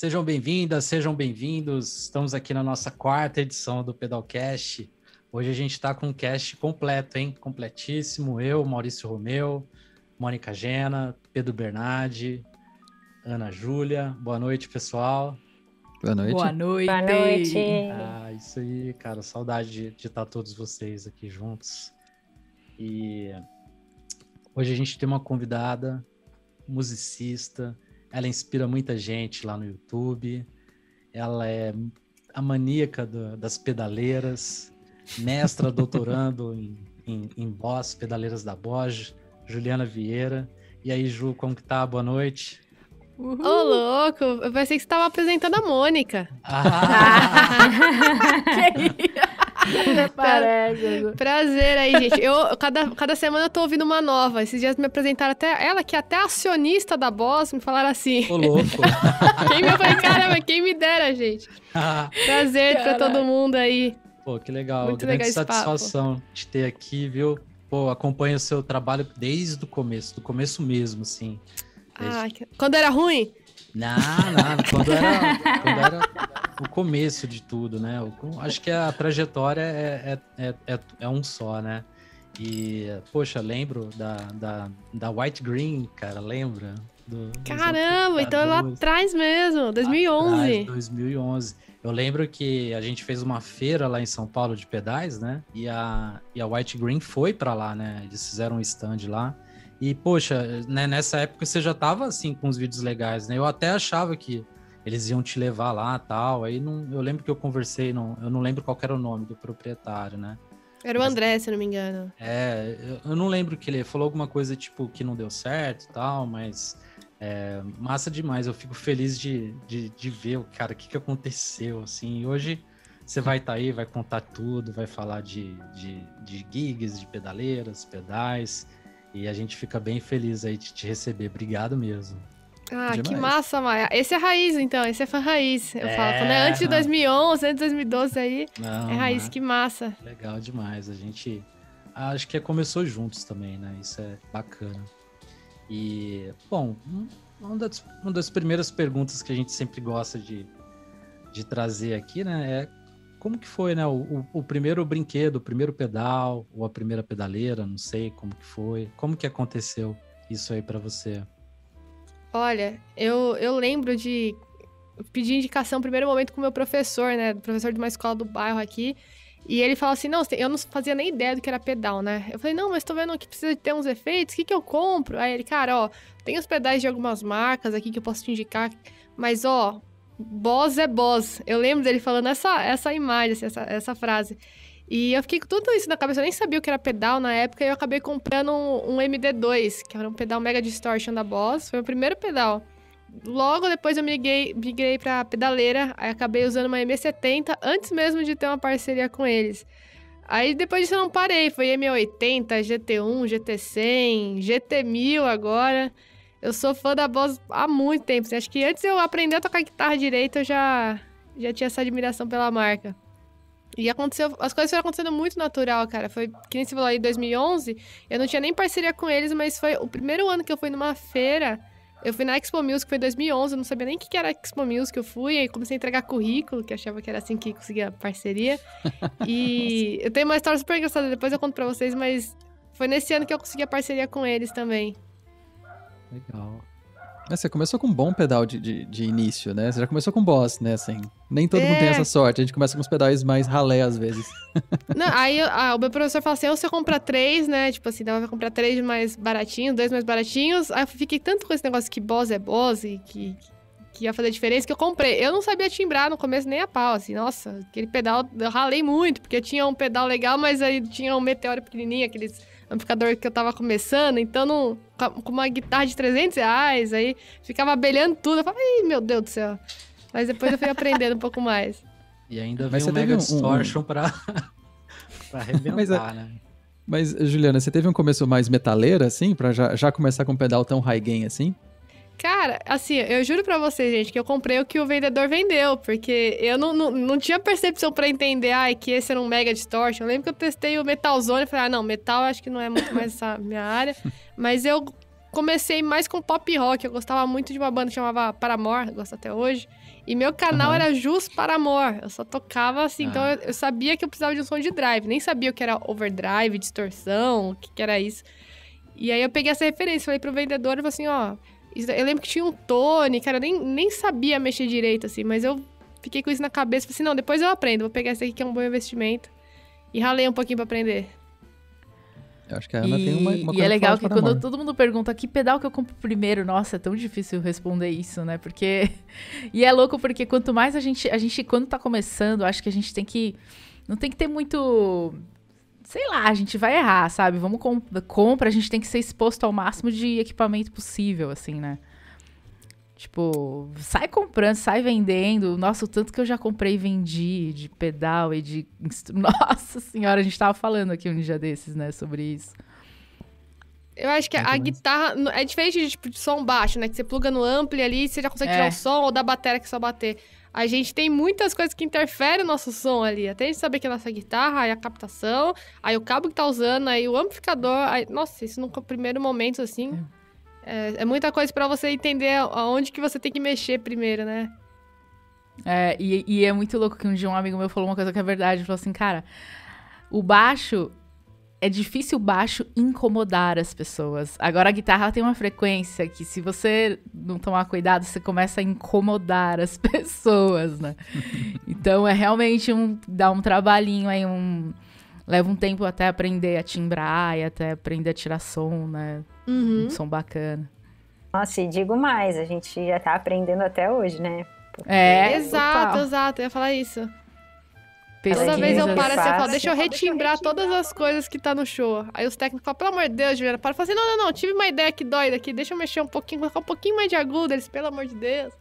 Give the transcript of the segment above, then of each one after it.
Sejam bem-vindas, sejam bem-vindos. Estamos aqui na nossa quarta edição do Pedalcast. Hoje a gente está com um cast completo, hein? Completíssimo. Eu, Maurício Romeu, Mônica Gena, Pedro Bernardi, Ana Júlia. Boa noite, pessoal. Boa noite. Boa noite. Boa noite. Ah, isso aí, cara. Saudade de, de estar tá todos vocês aqui juntos. E hoje a gente tem uma convidada, musicista, ela inspira muita gente lá no YouTube. Ela é a maníaca do, das pedaleiras, mestra doutorando em, em, em Boss, Pedaleiras da Bosch, Juliana Vieira. E aí, Ju, como que tá? Boa noite. Uhul. Ô, louco, eu pensei que você estava apresentando a Mônica. Ah. que Tá Parece. Prazer aí, gente. Eu, cada, cada semana eu tô ouvindo uma nova. Esses dias me apresentaram até ela, que é até acionista da Boss, me falaram assim. Ô, louco. quem me caramba, quem me dera, gente. Prazer Caralho. pra todo mundo aí. Pô, que legal. Muito Grande legal satisfação papo. de ter aqui, viu? Pô, acompanho o seu trabalho desde o começo, do começo mesmo, assim. Ah, desde... Ah, quando era ruim? Não, não. Quando era, quando era o começo de tudo, né? Eu, acho que a trajetória é, é, é, é, um só, né? E, poxa, lembro da, da, da White Green, cara, lembra? Do, Caramba, então lá atrás mesmo, 2011. Atrás, 2011. Eu lembro que a gente fez uma feira lá em São Paulo de pedais, né? E a, e a White Green foi para lá, né? Eles fizeram um stand lá. E, poxa, né, nessa época você já tava assim com os vídeos legais, né? Eu até achava que eles iam te levar lá tal. Aí não, eu lembro que eu conversei, não, eu não lembro qual era o nome do proprietário, né? Era o André, mas, se eu não me engano. É, eu, não lembro que ele falou alguma coisa tipo que não deu certo tal, mas é, massa demais. Eu fico feliz de, de, de ver, cara, o que, que aconteceu, assim. E hoje você vai estar tá aí, vai contar tudo, vai falar de, de, de gigs, de pedaleiras, pedais e a gente fica bem feliz aí de te receber. Obrigado mesmo. Ah, Demais. que massa, Maia. Esse é raiz, então. Esse é fã raiz. Eu é... falo, né antes de 2011, antes de 2012 aí, Não, é raiz. Né? Que massa. Legal demais. A gente acho que é, começou juntos também, né? Isso é bacana. E, bom, uma das, uma das primeiras perguntas que a gente sempre gosta de, de trazer aqui, né? É como que foi, né? O, o, o, primeiro brinquedo, o primeiro pedal, ou a primeira pedaleira, não sei como que foi. Como que aconteceu isso aí para você? Olha, eu, eu lembro de pedir indicação no primeiro momento com o meu professor, né? Professor de uma escola do bairro aqui. E ele falou assim: não, eu não fazia nem ideia do que era pedal, né? Eu falei: não, mas tô vendo que precisa ter uns efeitos, o que, que eu compro? Aí ele, cara, ó, tem os pedais de algumas marcas aqui que eu posso te indicar, mas ó, boss é boss. Eu lembro dele falando essa, essa imagem, assim, essa, essa frase. E eu fiquei com tudo isso na cabeça, eu nem sabia o que era pedal na época, e eu acabei comprando um, um MD2, que era um pedal Mega Distortion da Boss, foi o meu primeiro pedal. Logo depois eu migrei, migrei pra pedaleira, aí acabei usando uma M70, antes mesmo de ter uma parceria com eles. Aí depois disso eu não parei, foi M80, GT1, GT100, GT1000 agora... Eu sou fã da Boss há muito tempo. Assim. Acho que antes eu aprender a tocar guitarra direito, eu já, já tinha essa admiração pela marca. E aconteceu, as coisas foram acontecendo muito natural, cara. Foi, que nem você falou aí, 2011, eu não tinha nem parceria com eles, mas foi o primeiro ano que eu fui numa feira. Eu fui na Expo Music, foi em 2011, eu não sabia nem o que era Expo Music, eu fui, e comecei a entregar currículo, que achava que era assim que conseguia parceria. E eu tenho uma história super engraçada, depois eu conto pra vocês, mas foi nesse ano que eu consegui a parceria com eles também. Legal. É, você começou com um bom pedal de, de, de, início, né? Você já começou com boss, né? Assim, nem todo é. mundo tem é. essa sorte. A gente começa com os pedais mais ralé às vezes. Não, aí ah, o meu professor fala assim: ou você compra três, né? Tipo assim, dá pra comprar três mais baratinhos, dois mais baratinhos. Aí eu fiquei tanto com esse negócio que boss é boss e que, que ia fazer diferença que eu comprei. Eu não sabia timbrar no começo nem a pau, assim. Nossa, aquele pedal eu ralei muito, porque eu tinha um pedal legal, mas aí tinha um meteoro pequenininho, aqueles amplificador que eu tava começando, então não, com uma guitarra de 300 reais, aí ficava abelhando tudo. Eu falava, ih, meu Deus do céu. Mas depois eu fui aprendendo um pouco mais. E ainda vai um Mega um, Distortion um... pra, pra arrebentar, mas, é, né? Mas, Juliana, você teve um começo mais metaleiro, assim, pra já, já começar com um pedal tão high gain assim? Cara, assim, eu juro pra vocês, gente, que eu comprei o que o vendedor vendeu, porque eu não, não, não tinha percepção para entender, ai, que esse era um Mega Distortion. Eu lembro que eu testei o Metalzone e falei, ah, não, metal acho que não é muito mais essa minha área. Mas eu comecei mais com pop rock, eu gostava muito de uma banda que chamava Paramore, gosto até hoje. E meu canal uhum. era Jus Paramore, eu só tocava assim, então ah. então eu, eu, sabia que eu precisava de um som de drive, nem sabia o que era overdrive, distorção, o que, que era isso. E aí eu peguei essa referência, falei pro vendedor e falei assim, ó... Oh, eu lembro que tinha um Tony, cara, eu nem, nem sabia mexer direito, assim, mas eu fiquei com isso na cabeça. Falei assim, não, depois eu aprendo, vou pegar esse aqui que é um bom investimento. E ralei um pouquinho pra aprender. Eu acho que a Ana e, tem uma, uma E é legal que, que quando amor. todo mundo pergunta que pedal que eu compro primeiro, nossa, é tão difícil responder isso, né? Porque. e é louco, porque quanto mais a gente. A gente, quando tá começando, acho que a gente tem que. Não tem que ter muito sei lá, a gente vai errar, sabe? Vamos comp compra, a gente tem que ser exposto ao máximo de equipamento possível, assim, né? Tipo, sai comprando, sai vendendo. Nossa, o tanto que eu já comprei e vendi de pedal e de. Nossa senhora, a gente tava falando aqui um dia desses, né, sobre isso. Eu acho que a guitarra é diferente de, tipo, de som baixo, né? Que você pluga no ampli ali e você já consegue é. tirar o som ou da bateria que só bater a gente tem muitas coisas que interferem no nosso som ali. Até a gente saber que é a nossa guitarra, aí a captação, aí o cabo que tá usando, aí o amplificador. Aí... Nossa, isso no primeiro momento, assim. É. é, é muita coisa para você entender aonde que você tem que mexer primeiro, né? É, e, e, é muito louco que um dia um amigo meu falou uma coisa que é verdade. Ele falou assim, cara, o baixo é difícil baixo incomodar as pessoas. Agora a guitarra tem uma frequência que se você não tomar cuidado, você começa a incomodar as pessoas, né? então é realmente um dá um trabalhinho aí um leva um tempo até aprender a timbrar e até aprender a tirar som, né? Uhum. Um som bacana. Nossa, e digo mais, a gente já tá aprendendo até hoje, né? Porque... É, é exato, exato, eu ia falar isso. Toda vez eu paro assim, eu falo, deixa eu retimbrar todas as coisas que tá no show. Aí os técnicos falam, pelo amor de Deus, Juliana, para. Eu falo assim, não, não, não, tive uma ideia que dói daqui, deixa eu mexer um pouquinho, colocar um pouquinho mais de agudo, eles, pelo amor de Deus.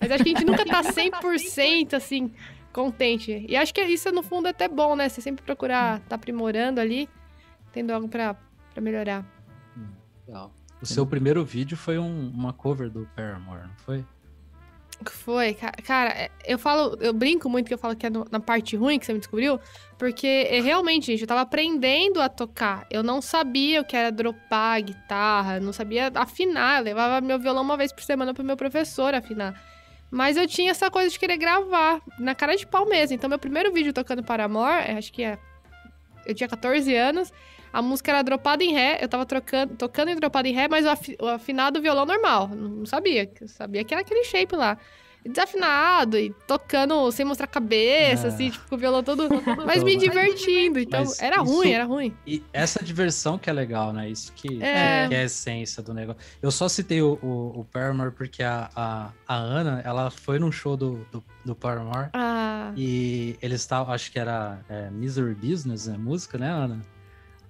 Mas acho que a gente nunca tá 100% assim, contente. E acho que isso, no fundo, é até bom, né? Você sempre procurar hum. tá aprimorando ali, tendo algo pra, pra melhorar. Hum, legal. O seu primeiro vídeo foi um, uma cover do Paramore, não foi? Que foi, cara, é, eu falo, eu brinco muito que eu falo que é no, na parte ruim que você me descobriu, porque é, realmente, gente, eu tava aprendendo a tocar. Eu não sabia o que era dropar a guitarra, não sabia afinar. Eu levava meu violão uma vez por semana pro meu professor afinar. Mas eu tinha essa coisa de querer gravar, na cara de pau mesmo. Então, meu primeiro vídeo tocando Paramore, é, acho que é, eu tinha 14 anos, a música era dropada em ré, eu tava trocando, tocando em dropada em ré, mas o, af, o afinado violão normal. Não sabia, sabia que era aquele shape lá desafinado e tocando sem mostrar a cabeça, ah. assim, tipo, com o violão todo. mas me divertindo. Então, mas era isso, ruim, era ruim. E essa diversão que é legal, né? Isso que é, que é a essência do negócio. Eu só citei o, o, o Paramore porque a, a, a, Ana, ela foi num show do, do, do Paramore. Ah. E eles estavam, acho que era é, Misery Business, né? Música, né, Ana?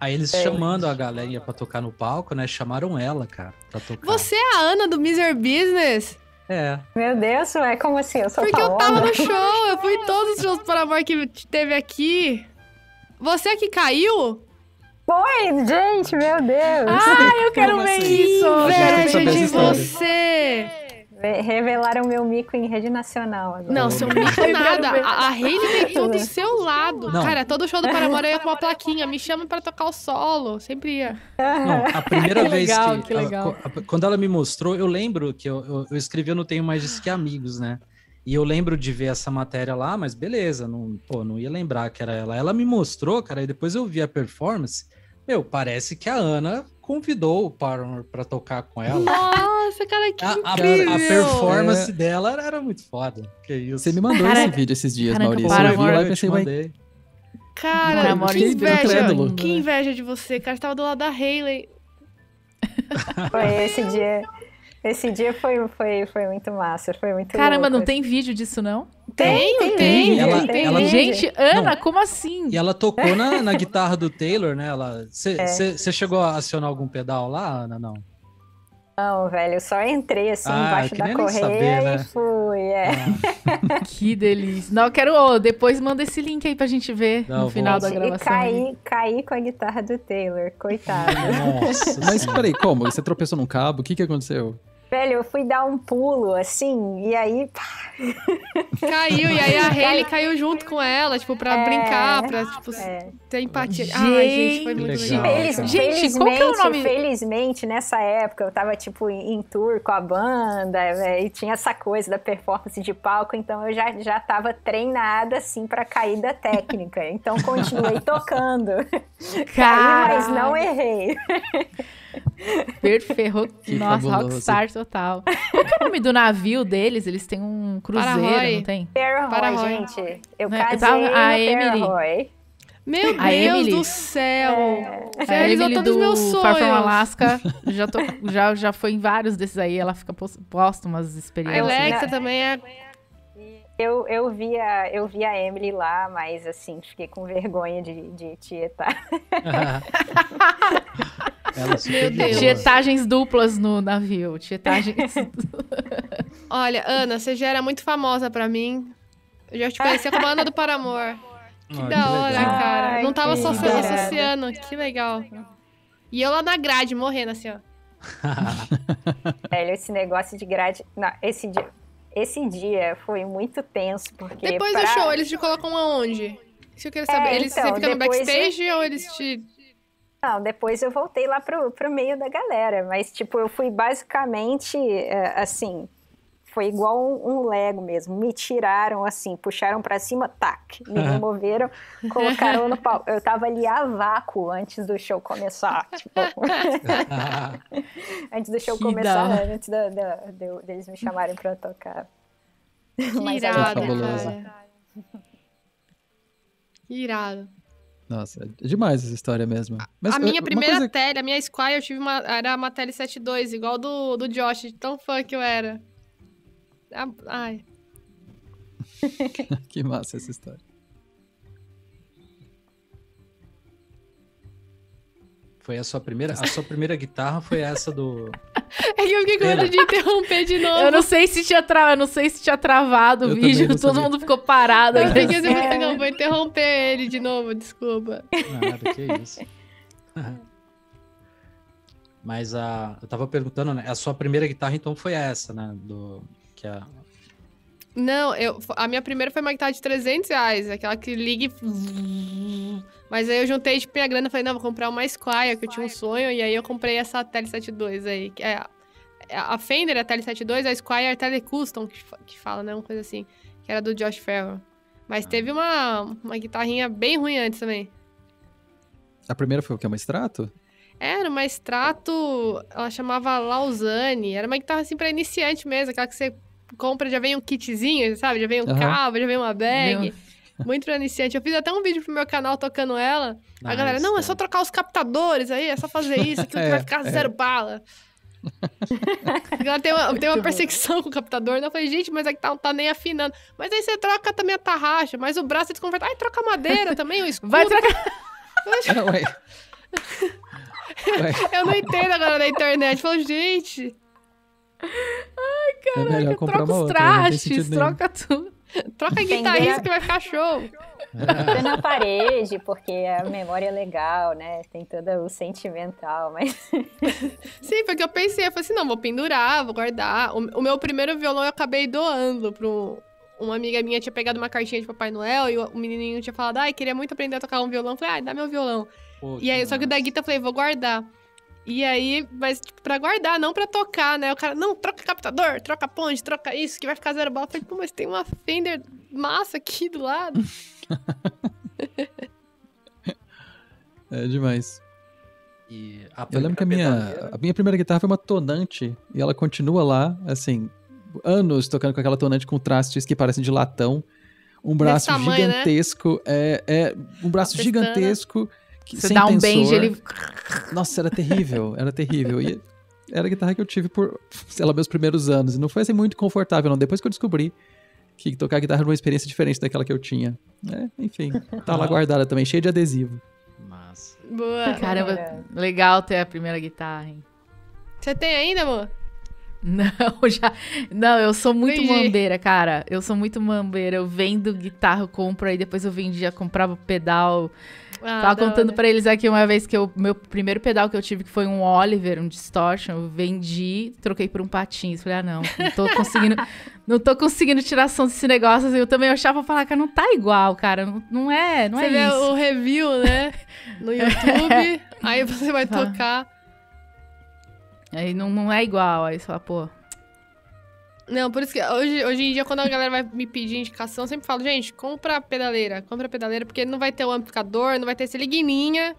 Aí eles é, chamando a galera pra tocar no palco, né? Chamaram ela, cara, pra tocar. Você é a Ana do Miser Business? É. Meu Deus, é como assim? Eu sou Porque eu tava no show, eu fui em todos os shows por amor que teve aqui. Você é que caiu? Foi, gente, meu Deus. Ah, eu quero como ver assim? isso. Inveja de você. Revelaram meu mico em rede nacional agora. Não, seu mico nada. A, a rede tudo do seu lado. Não. Cara, todo show do Paramore ia com uma plaquinha. Me chama para tocar o solo. Sempre ia. Não, a primeira que vez legal, que... que legal. A, a, quando ela me mostrou, eu lembro que eu, eu, eu escrevi Eu Não Tenho Mais Disso Que Amigos, né? E eu lembro de ver essa matéria lá, mas beleza, não, pô, não ia lembrar que era ela. Ela me mostrou, cara, e depois eu vi a performance. Meu, parece que a Ana convidou o Paramore para tocar com ela. Nossa, cara, que a, incrível! A, a performance é. dela era, era muito foda. Que isso. Você me mandou cara, esse vídeo esses dias, caraca, Maurício. Paramore, eu vi lá e pensei, mandei. Cara, Mano, que inveja, que inveja de você, cara. estava tava do lado da Hayley. Foi esse dia. Esse dia foi, foi, foi muito massa, foi muito Caramba, louco. não tem vídeo disso, não? Tem, tem. tem, ela, tem ela, gente, Ana, não. como assim? E ela tocou na, na guitarra do Taylor, né? Você ela... é. chegou a acionar algum pedal lá, Ana, não? Não, velho, só entrei assim ah, embaixo da correia saber, né? e fui, é. Ah. que delícia. Não, eu quero, oh, depois manda esse link aí pra gente ver Não, no final vou... da gravação. E caí, caí com a guitarra do Taylor, coitado. Nossa. Mas peraí, como? Você tropeçou num cabo? O que que aconteceu? Velho, eu fui dar um pulo, assim, e aí. Caiu, e aí a Haley caiu junto com ela, tipo, pra é, brincar, pra tipo, é. ter empatia. Gente, ah, gente, foi muito legal. Feliz, gente, qual que é o nome? Felizmente, nessa época, eu tava, tipo, em tour com a banda, é, e tinha essa coisa da performance de palco, então eu já, já tava treinada, assim, pra caída técnica. Então continuei tocando. Caiu, mas não errei. Perfeito. Nossa, fabuloso. rockstar total. Qual é o nome do navio deles? Eles têm um cruzeiro, não tem? para Parahoy. gente. Eu né? casei eu a Emily. Meu a Deus Emily. do céu! É. Você realizou todos os meus sonhos. Far From Alaska já, tô, já, já foi em vários desses aí. Ela fica posta umas experiências. A Alexa também é eu, eu, via, eu via a Emily lá, mas assim, fiquei com vergonha de, de tietar. Meu Deus. Tietagens duplas no navio. Tietagens. Olha, Ana, você já era muito famosa pra mim. Eu já te conhecia como Ana do Paramor. Que Ai, da hora, que cara. Ai, Não tava só se associando. Que legal. E eu lá na grade, morrendo assim, ó. Velho, esse negócio de grade. Não, esse dia. Esse dia foi muito tenso, porque. Depois pra... do show, eles te colocam aonde? Isso eu quero é, saber. eles então, ficam no backstage eu... ou eles te. Não, depois eu voltei lá pro, pro meio da galera, mas, tipo, eu fui basicamente, eh, assim, foi igual um, um Lego mesmo. Me tiraram assim, puxaram para cima, tac, me removeram, colocaram no pau. Eu tava ali a vácuo antes do show começar. Tipo... antes do show que começar, né? antes da, da, de, deles me chamarem para tocar. Que Mas irado, né, cara. Que irado. Nossa, é demais essa história mesmo. Mas, a minha ah, primeira coisa... tele, a minha Squire, eu tive uma. Era uma tele 7.2, igual do, do Josh, tão fã que eu era. Ah, ai. que massa essa história. Foi a sua primeira, a sua primeira guitarra foi essa do É que eu fiquei com medo de interromper de novo. Eu não sei se tinha, tra... eu não sei se tinha travado o eu vídeo, todo sabia. mundo ficou parado. Eu assim, é. não, vou interromper ele de novo, desculpa. Nada, que isso. Mas a, eu tava perguntando, né? A sua primeira guitarra, então, foi essa, né? Do, que a. Não, eu, a minha primeira foi uma guitarra de 300 reais, aquela que e... Mas aí eu juntei, tipo, minha grana, falei, não, vou comprar uma Squire, que eu tinha um sonho, e aí eu comprei essa Tele 72 aí, que é, é a Fender é a TL72, a Squire é a Tele Custom, que, que fala, né, uma coisa assim, que era do Josh Farrell. Mas ah. teve uma, uma guitarrinha bem ruim antes também. A primeira foi o que, uma Strato? Era uma Strato, ela chamava Lausanne, era uma guitarra assim pra iniciante mesmo, aquela que você compra, já vem um kitzinho, sabe? Já vem um uhum. cabo, já vem uma bag. Meu... Muito iniciante. Eu fiz até um vídeo pro meu canal tocando ela. Nice, a galera, não, é só trocar os captadores aí, é só fazer isso, aquilo é, que vai é, ficar é. zero bala. Ela tem uma, tem uma perseguição com o captador. Né? Eu falei, gente, mas é que tá, não tá nem afinando. Mas aí você troca também a tarraxa, mas o braço é desconfortável. Ai, troca madeira também, o escudo. Vai trocar. Eu não entendo agora na internet. Falou, gente. Ai, é caraca, é troca os né? trastes, troca tudo. Troca a guitarrista que vai ficar show. É. na parede, porque a memória é legal, né? Tem todo o sentimental, mas. Sim, porque eu pensei, eu falei assim: não, vou pendurar, vou guardar. O, meu primeiro violão eu acabei doando pro. Uma amiga minha tinha pegado uma cartinha de Papai Noel e o menininho tinha falado, ai, queria muito aprender a tocar um violão. Eu falei, ai, dá meu violão. e aí, nossa. só que o da guitarra eu falei, vou guardar. E aí, mas tipo, pra guardar, não pra tocar, né? O cara, não, troca captador, troca ponte, troca isso, que vai ficar zero bala. Eu falei, pô, mas tem uma Fender massa aqui do lado. é demais. Eu lembro que a minha, a minha primeira guitarra foi uma tonante, e ela continua lá, assim, anos tocando com aquela tonante com trastes que parecem de latão. Um braço tamanho, né? gigantesco, né? é, é, um braço gigantesco. Pestana você dá um tensor. bend ele. Nossa, era terrível, era terrível. E era a guitarra que eu tive por, sei lá, meus primeiros anos. E não foi assim muito confortável, não. Depois que eu descobri que tocar guitarra era uma experiência diferente daquela que eu tinha. É, enfim, tá lá guardada também, cheia de adesivo. Mas. Boa. Caramba, é. legal ter a primeira guitarra, hein? Você tem ainda, amor? Não, já. Não, eu sou muito Entendi. mambeira, cara. Eu sou muito mambeira. Eu vendo guitarra, eu compro, aí depois eu vendia, comprava pedal. Ah, Tava contando para eles aqui uma vez que o meu primeiro pedal que eu tive, que foi um Oliver, um Distortion, eu vendi, troquei por um patins. Falei, ah, não, não tô conseguindo, não tô conseguindo tirar som desse negócio. Assim. Eu também achava falar, ah, cara, não tá igual, cara. Não, não é, não você é vê isso. Você o review, né? No é. YouTube, aí você vai tocar. Aí não, não é igual. Aí você fala, pô, não, por isso que hoje, hoje em dia, quando a galera vai me pedir indicação, eu sempre falo, gente, compra a pedaleira, compra a pedaleira, porque não vai ter o amplificador, não vai ter esse liguinha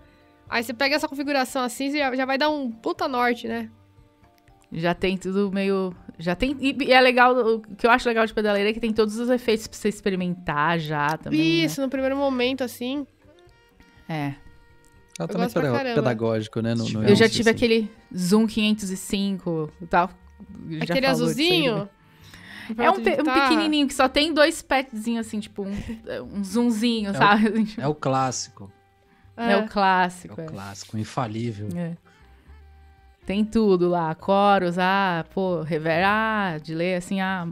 Aí você pega essa configuração assim, já, já vai dar um puta norte, né? Já tem tudo meio. Já tem. E, é legal, o que eu acho legal de pedaleira é que tem todos os efeitos pra você experimentar já também. Né? Isso, né? no primeiro momento, assim. É. Ela eu também é gosto pra pedagógico, né? No, no eu já assim, tive assim. aquele Zoom 505 e tal. Aquele né? azulzinho? É um, pe um pequenininho que só tem dois petzinhos, assim, tipo, um, um zoomzinho, é sabe? O, é o clássico. É. é, o é. clássico. É o é. clássico, infalível. É. Tem tudo lá, coros, ah, pô, rever, ah, de ler, assim, ah,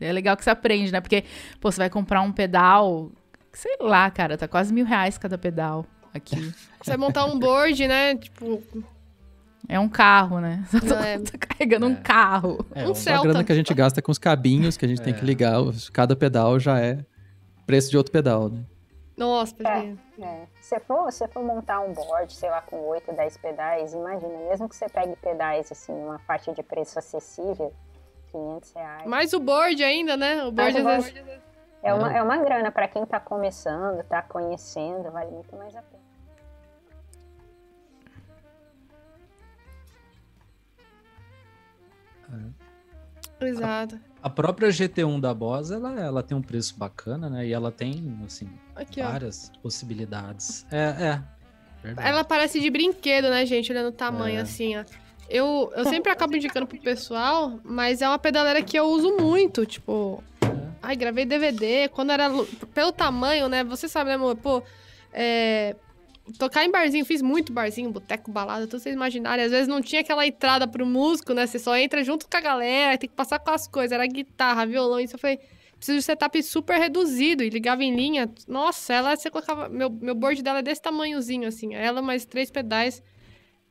é legal que você aprende, né? Porque, pô, você vai comprar um pedal, sei lá, cara, tá quase mil reais cada pedal aqui. Você vai montar um board, né? Tipo, é um carro, né? tô, é. tô carregando é. um carro. É, um uma grana que a gente gasta com os cabinhos que a gente é. tem que é. ligar. Cada pedal já é preço de outro pedal, né? Nossa, é, é. Se é for, se é for montar um board, sei lá, com 8, 10 pedais, imagina, mesmo que você pegue pedais, assim, numa faixa de preço acessível, 500 reais. Mais o board ainda, né? O board, É, é uma, é uma grana, para quem tá começando, tá conhecendo, vale muito mais a pena. Exato. A, a própria GT1 da Boss, ela, ela tem um preço bacana, né? E ela tem, assim, Aqui, várias ó. possibilidades. É, é. Verdade. Ela parece de brinquedo, né, gente? Olhando o tamanho, é. assim, ó. Eu, eu sempre acabo indicando pro pessoal, mas é uma pedaleira que eu uso muito, tipo... É. Ai, gravei DVD, quando era... Pelo tamanho, né? Você sabe, né, amor? Pô, é, tocar em barzinho, fiz muito barzinho, boteco, balada, tudo vocês imaginarem. Às vezes não tinha aquela entrada pro músico, né? Você só entra junto com a galera, tem que passar com as coisas. Era guitarra, violão, isso eu falei preciso de setup super reduzido e ligava em linha. Nossa, ela você colocava. Meu, meu board dela é desse tamanhozinho, assim. Ela mais três pedais.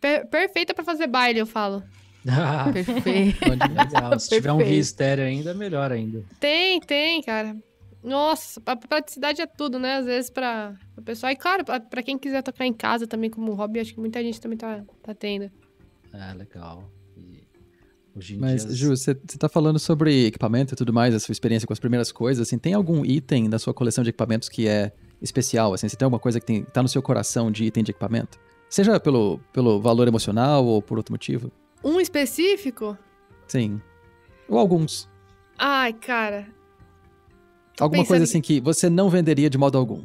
Per, perfeita para fazer baile, eu falo. Ah, perfeito. Se tiver um guia ainda, melhor ainda. Tem, tem, cara. Nossa, a praticidade é tudo, né? Às vezes para o pessoal. E claro, para quem quiser tocar em casa também como hobby, acho que muita gente também tá, tá tendo. É, legal. Mas, dia... Ju, você tá falando sobre equipamento e tudo mais, a sua experiência com as primeiras coisas, assim, tem algum item da sua coleção de equipamentos que é especial, assim? Você tem alguma coisa que tem, tá no seu coração de item de equipamento? Seja pelo, pelo valor emocional ou por outro motivo? Um específico? Sim. Ou alguns. Ai, cara, Alguma coisa assim que... você não venderia de modo algum.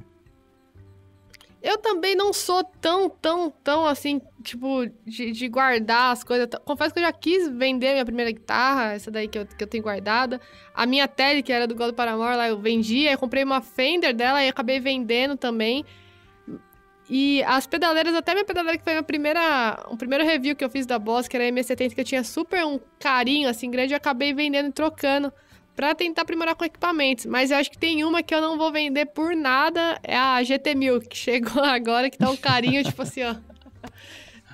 Eu também não sou tão, tão, tão assim, tipo, de, de, guardar as coisas. Confesso que eu já quis vender minha primeira guitarra, essa daí que eu, que eu tenho guardada. A minha tele, que era do God Paramore, lá eu vendi, aí eu comprei uma Fender dela e acabei vendendo também. E as pedaleiras, até minha pedaleira que foi a minha primeira, um primeiro review que eu fiz da Boss, que era a M70, que eu tinha super um carinho, assim, grande, eu acabei vendendo e trocando para tentar aprimorar com equipamentos. Mas eu acho que tem uma que eu não vou vender por nada, é a GT1000, que chegou agora, que tá um carinho, tipo assim, ó.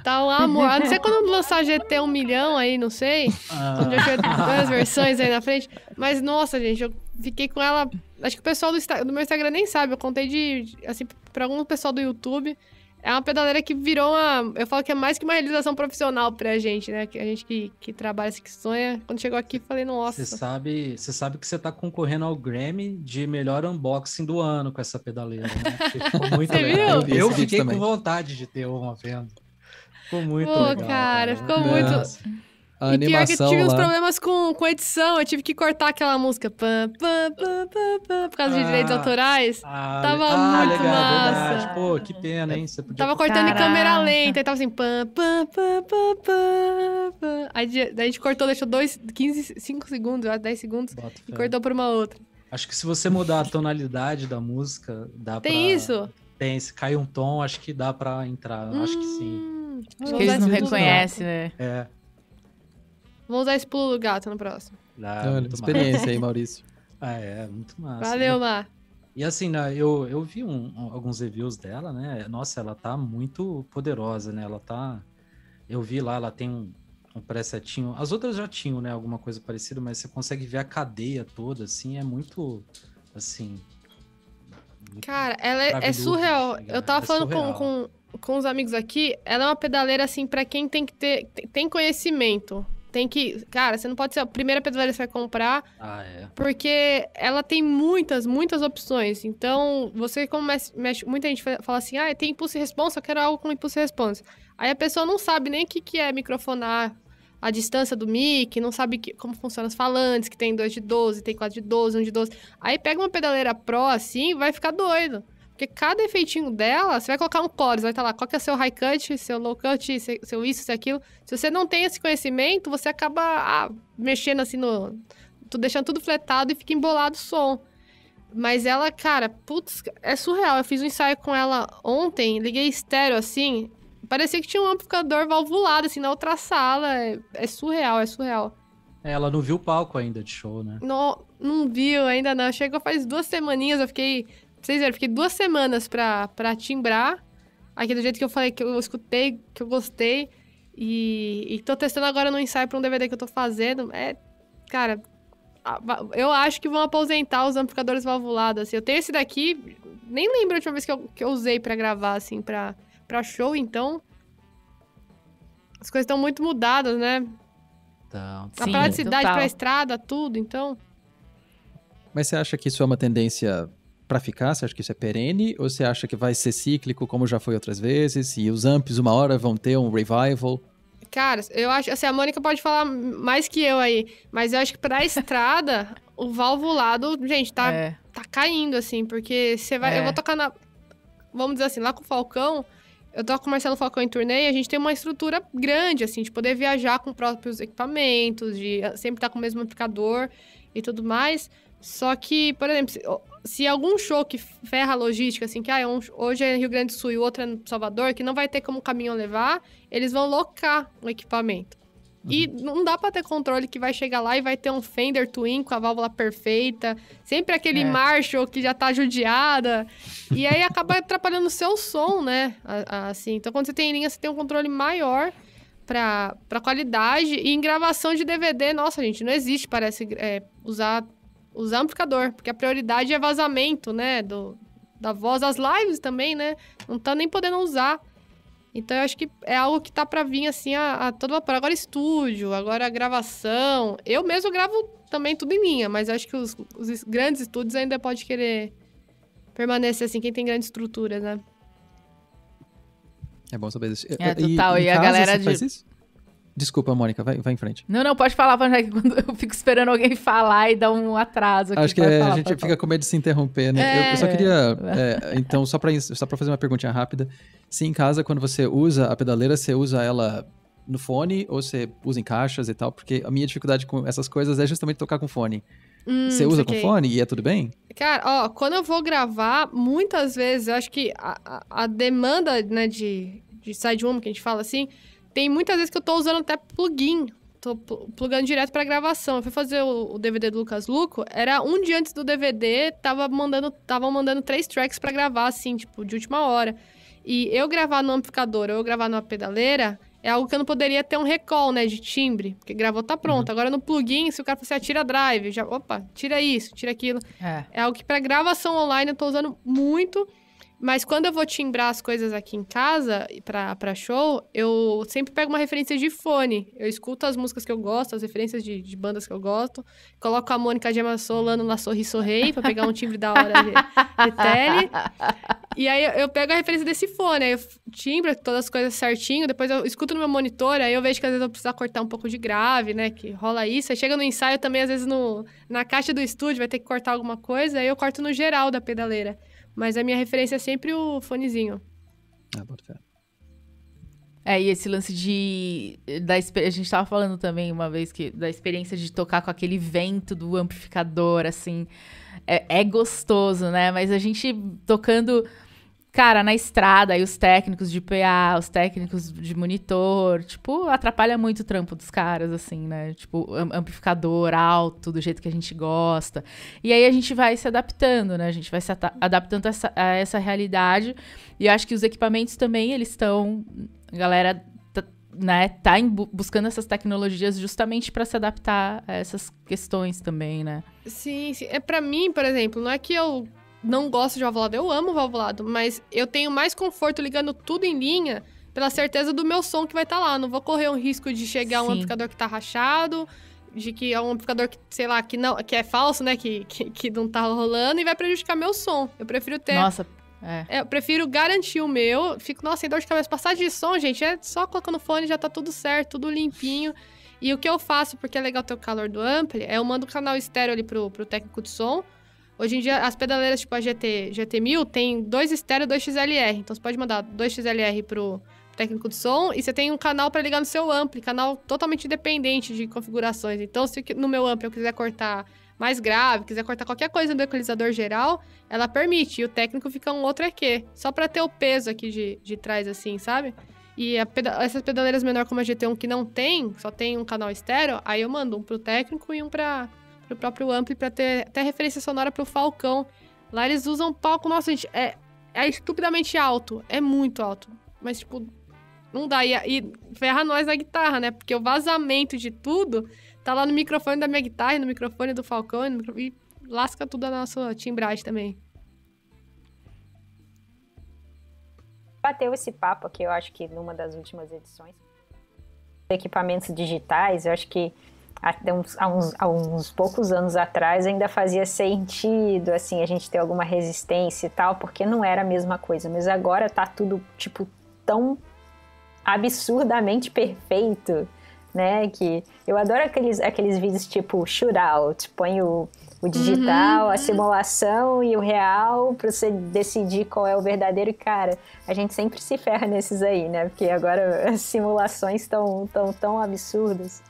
Tá um amor. A não ser quando lançar a GT 1 milhão aí, não sei. Ah. duas versões aí na frente. Mas, nossa, gente, eu fiquei com ela. Acho que o pessoal do, do meu Instagram nem sabe. Eu contei de. Assim, pra algum pessoal do YouTube é uma pedaleira que virou uma. Eu falo que é mais que uma realização profissional pra gente, né? Que a gente que, que trabalha, assim, que sonha. Quando chegou aqui, falei, nossa. Você sabe, você sabe que você tá concorrendo ao Grammy de melhor unboxing do ano com essa pedaleira, né? Ficou muito legal. Viu? Eu, eu fiquei também. com vontade de ter uma vendo. Ficou muito Pô, legal. Cara, cara. Né? ficou nossa. muito. A e animação pior que eu tive lá. uns problemas com, com edição, eu tive que cortar aquela música. Pam, pam, pam, pam, por causa ah, de direitos ah, autorais. Ah, tava ah, muito legal, é massa. Verdade. Pô, que pena, hein? Você podia... Tava cortando Caraca. em câmera lenta, e tava assim. Pam, pam, pam, pam, Aí a gente cortou, deixou dois, 5 segundos, 10 segundos, Bota e fé. cortou pra uma outra. Acho que se você mudar a tonalidade da música, dá Tem pra. Tem isso? Tem, se cai um tom, acho que dá pra entrar. Hum, acho que sim. Acho que eles não reconhecem, né? É. Vou usar esse pulo do gato no próximo. Ah, Olha, experiência aí, Maurício. ah, é, muito massa. Valeu, né? Mar. E assim, né, eu, eu vi um, alguns reviews dela, né? Nossa, ela tá muito poderosa, né? Ela tá. Eu vi lá, ela tem um, um presetinho. As outras já tinham, né? Alguma coisa parecida, mas você consegue ver a cadeia toda, assim, é muito. Assim. Cara, ela é, é surreal. Eu tava é falando com, com, com os amigos aqui, ela é uma pedaleira, assim, para quem tem que ter. Tem conhecimento tem que. Cara, você não pode ser a primeira pedaleira que você vai comprar. Ah, é. Porque ela tem muitas, muitas opções. Então, você, como mexe, mexe muita gente fala assim, ah, é tem impulso e responsa, eu quero algo com impulso e responsa. Aí a pessoa não sabe nem o que, que é microfonar a distância do mic, não sabe que, como funcionam os falantes, que tem 2 de 12, tem 4 de 12, 1 de 12. Aí pega uma pedaleira Pro assim, vai ficar doido. Porque cada efeitinho dela, você vai colocar um core, vai estar tá lá, qual que é seu high cut, seu low cut, seu isso, seu aquilo. Se você não tem esse conhecimento, você acaba ah, mexendo assim no. deixando tudo fletado e fica embolado o som. Mas ela, cara, putz, é surreal. Eu fiz um ensaio com ela ontem, liguei estéreo assim. Parecia que tinha um amplificador valvulado, assim, na outra sala. É, é surreal, é surreal. É, ela não viu o palco ainda de show, né? Não, não viu ainda não. Chegou faz duas semaninhas, eu fiquei vocês verem, fiquei duas semanas pra, pra timbrar. Aqui do jeito que eu falei, que eu escutei, que eu gostei. E, e tô testando agora no ensaio pra um DVD que eu tô fazendo. É, cara, eu acho que vão aposentar os amplificadores valvulados. Assim. Eu tenho esse daqui, nem lembro a última vez que eu, que eu usei para gravar, assim, pra, pra show, então. As coisas estão muito mudadas, né? Então, a sim, praticidade então tá. pra estrada, tudo, então. Mas você acha que isso é uma tendência para ficar? Você acha que isso é perene? Ou você acha que vai ser cíclico, como já foi outras vezes? E os amps uma hora vão ter um revival? Cara, eu acho. Assim, a Mônica pode falar mais que eu aí, mas eu acho que pra estrada, o valvulado, gente, tá, é. tá caindo, assim, porque você vai. É. Eu vou tocar na. Vamos dizer assim, lá com o Falcão, eu tô com o Marcelo Falcão em turnê e a gente tem uma estrutura grande, assim, de poder viajar com próprios equipamentos, de sempre estar tá com o mesmo amplificador e tudo mais. Só que, por exemplo, se algum show que ferra a logística, assim, que ah, é um, hoje é Rio Grande do Sul e o outro é Salvador, que não vai ter como caminhão levar, eles vão locar o equipamento. Uhum. E não dá para ter controle que vai chegar lá e vai ter um Fender Twin com a válvula perfeita, sempre aquele é. Marshall que já tá judiada, e aí acaba atrapalhando o seu som, né? Assim, então quando você tem linha, você tem um controle maior para qualidade. E em gravação de DVD, nossa, gente, não existe, parece, é, usar usar amplificador, porque a prioridade é vazamento, né? Do, da voz, as lives também, né? Não tá nem podendo usar. Então eu acho que é algo que tá para vir assim a, a todo vapor. Agora estúdio, agora gravação. Eu mesmo gravo também tudo em linha, mas acho que os, os grandes estúdios ainda pode querer permanecer assim, quem tem grande estrutura, né? É bom saber isso. É, total. E, e a galera de... Desculpa, Mônica, vai, vai em frente. Não, não, pode falar, Vanjai, que quando eu fico esperando alguém falar e dar um atraso aqui. Acho que é, falar, a gente fica com medo de se interromper, né? É. Eu, eu, só é. queria, é, então, só para só pra fazer uma perguntinha rápida. Se em casa, quando você usa a pedaleira, você usa ela no fone ou você usa em caixas e tal? Porque a minha dificuldade com essas coisas é justamente tocar com fone. Hum, você usa com fone e é tudo bem? Cara, ó, quando eu vou gravar, muitas vezes eu acho que a, a, demanda, né, de, de room, que a gente fala assim tem muitas vezes que eu tô usando até plugin. Tô plugando direto pra gravação. Eu fui fazer o, DVD do Lucas Luco, era um dia antes do DVD, tava mandando, tava mandando três tracks para gravar, assim, tipo, de última hora. E eu gravar no amplificador ou eu gravar numa pedaleira, é algo que eu não poderia ter um recall, né, de timbre, porque gravou tá pronto. Uhum. Agora no plugin, se o cara fosse assim, ah, tira drive, já, opa, tira isso, tira aquilo. É, é algo que para gravação online eu tô usando muito. Mas quando eu vou timbrar as coisas aqui em casa, pra, pra show, eu sempre pego uma referência de fone. Eu escuto as músicas que eu gosto, as referências de, de bandas que eu gosto. Coloco a Mônica de Amassolano na Sorri Sorrei, pra pegar um timbre da hora de, de tele. E aí eu pego a referência desse fone, aí eu timbro todas as coisas certinho, depois eu escuto no meu monitor, aí eu vejo que às vezes eu preciso cortar um pouco de grave, né? Que rola isso. Aí chega no ensaio também, às vezes no, na caixa do estúdio vai ter que cortar alguma coisa, aí eu corto no geral da pedaleira. Mas a minha referência é sempre o fonezinho. Ah, pode ser. É, e esse lance de. Da, a gente tava falando também uma vez que da experiência de tocar com aquele vento do amplificador, assim. É, é gostoso, né? Mas a gente tocando Cara, na estrada, aí os técnicos de PA, os técnicos de monitor, tipo, atrapalha muito o trampo dos caras, assim, né? Tipo, amplificador alto, do jeito que a gente gosta. E aí a gente vai se adaptando, né? A gente vai se adaptando a essa, a essa realidade. E eu acho que os equipamentos também, eles estão. A galera tá, né, tá bu buscando essas tecnologias justamente para se adaptar a essas questões também, né? Sim, sim. É para mim, por exemplo, não é que eu não gosto de valvulado, eu amo valvulado, mas eu tenho mais conforto ligando tudo em linha pela certeza do meu som que vai estar tá lá. Não vou correr um risco de chegar Sim. um amplificador que tá rachado, de que é um amplificador que, sei lá, que não, que é falso, né, que, que, que não tá rolando e vai prejudicar meu som. Eu prefiro ter Nossa, é. é eu prefiro garantir o meu. Fico, nossa, sem dor de cabeça. Passagem de som, gente, é só colocando fone, já tá tudo certo, tudo limpinho. E o que eu faço, porque é legal ter o calor do ampli, é eu mando o canal estéreo ali pro, pro técnico de som. Hoje em dia, as pedaleiras tipo a GT, GT1000 tem dois estéreo e dois XLR. Então, você pode mandar dois XLR pro técnico de som e você tem um canal para ligar no seu ampli, canal totalmente independente de configurações. Então, se no meu ampli eu quiser cortar mais grave, quiser cortar qualquer coisa no equalizador geral, ela permite. E o técnico fica um outro EQ, só para ter o peso aqui de, de trás, assim, sabe? E peda essas pedaleiras menor como a GT1 que não tem, só tem um canal estéreo, aí eu mando um pro técnico e um pra, pro próprio Ampli para ter até referência sonora pro Falcão. Lá eles usam palco, nossa, gente, é, é estupidamente alto. É muito alto. Mas, tipo, não dá. E, e ferra nós na guitarra, né? Porque o vazamento de tudo tá lá no microfone da minha guitarra, no microfone do Falcão, e lasca tudo a nossa timbragem também. Bateu esse papo aqui, eu acho que numa das últimas edições. Equipamentos digitais, eu acho que Há uns, há, uns, há uns, poucos anos atrás ainda fazia sentido, assim, a gente ter alguma resistência e tal, porque não era a mesma coisa. Mas agora tá tudo, tipo, tão absurdamente perfeito, né? Que eu adoro aqueles, aqueles vídeos tipo shootout, põe o, o digital, uhum. a uhum. simulação e o real para você decidir qual é o verdadeiro. cara, a gente sempre se ferra nesses aí, né? Porque agora as simulações estão tão, tão absurdas.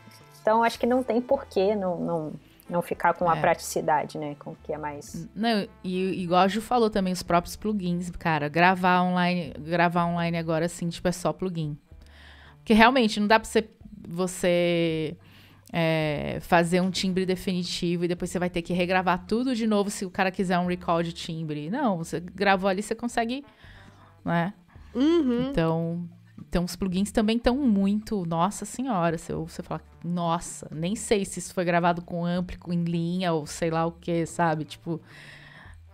Então, acho que não tem porquê não, não, não ficar com a é. praticidade, né? Com o que é mais. Não, e igual a Ju falou também, os próprios plugins, cara, gravar online, gravar online agora assim, tipo, é só plugin. Porque realmente não dá pra você, você é, fazer um timbre definitivo e depois você vai ter que regravar tudo de novo se o cara quiser um recall de timbre. Não, você gravou ali, você consegue, né? Uhum. Então, então, os plugins também estão muito. Nossa Senhora, se você falar, nossa, nem sei se isso foi gravado com amplo, em linha ou sei lá o que, sabe? Tipo.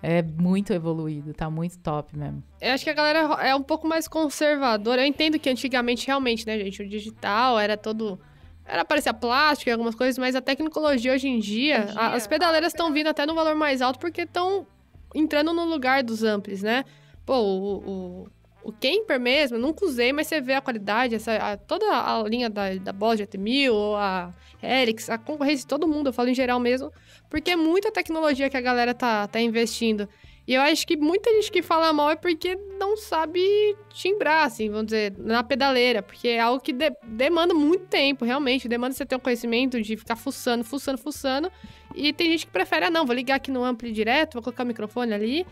É muito evoluído, tá muito top mesmo. Eu acho que a galera é um pouco mais conservadora. Eu entendo que antigamente, realmente, né, gente? O digital era todo. Era parecia plástico e algumas coisas, mas a tecnologia hoje em dia, hoje em dia as pedaleiras estão vindo até no valor mais alto porque estão entrando no lugar dos amplis, né? Pô, o, o o camper mesmo, nunca usei, mas você vê a qualidade, essa, a, toda a linha da, da Boss GT1000, a Helix, a concorrência de todo mundo, eu falo em geral mesmo, porque é muita tecnologia que a galera tá, tá investindo. E eu acho que muita gente que fala mal é porque não sabe timbrar, assim, vamos dizer, na pedaleira, porque é algo que de, demanda muito tempo, realmente, demanda você ter um conhecimento de ficar fuçando, fuçando, fuçando, e tem gente que prefere, ah, não, vou ligar aqui no ampli direto, vou colocar o microfone ali,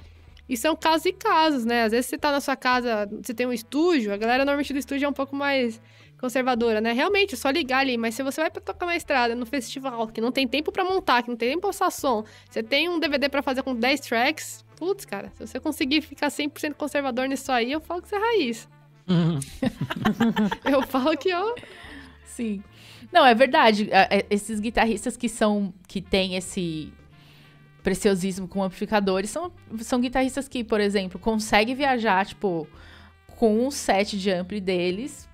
e são casos e casos, né? Às vezes você tá na sua casa, você tem um estúdio, a galera normalmente do estúdio é um pouco mais conservadora, né? Realmente, é só ligar ali, mas se você vai para tocar na estrada, no festival, que não tem tempo para montar, que não tem tempo pra passar som, você tem um DVD para fazer com 10 tracks, putz, cara, se você conseguir ficar 100% conservador nisso aí, eu falo que você é raiz. Uhum. eu falo que eu... Sim. Não, é verdade. É, esses guitarristas que são... que têm esse preciosismo com amplificadores, são, são guitarristas que, por exemplo, conseguem viajar, tipo, com um set de ampli deles,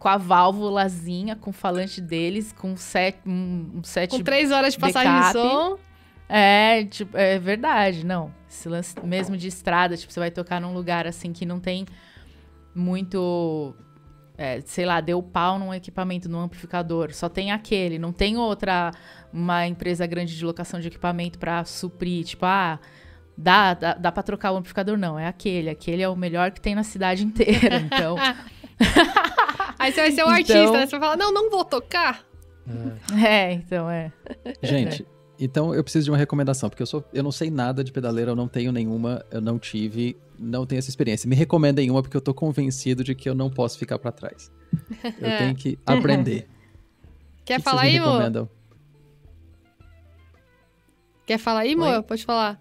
com a válvulazinha, com o falante deles, com set, um, um set... Com três horas de passagem de som. É, tipo, é verdade, não. Esse lance mesmo de estrada, tipo, você vai tocar num lugar, assim, que não tem muito... É, sei lá, deu pau num equipamento, num amplificador. Só tem aquele, não tem outra uma empresa grande de locação de equipamento para suprir, tipo, ah, dá, dá, dá para trocar o amplificador, não, é aquele, aquele é o melhor que tem na cidade inteira, então... Aí você vai ser um então... artista, né? Você vai falar, não, não vou tocar. É, é então é. Gente, é. Então eu preciso de uma recomendação, porque eu sou, eu não sei nada de pedaleira, eu não tenho nenhuma, eu não tive, não tenho essa experiência. Me recomendem uma porque eu tô convencido de que eu não posso ficar para trás. Eu tenho que aprender. Quer que falar aí, Mo? Quer falar aí, Moa? Pode falar.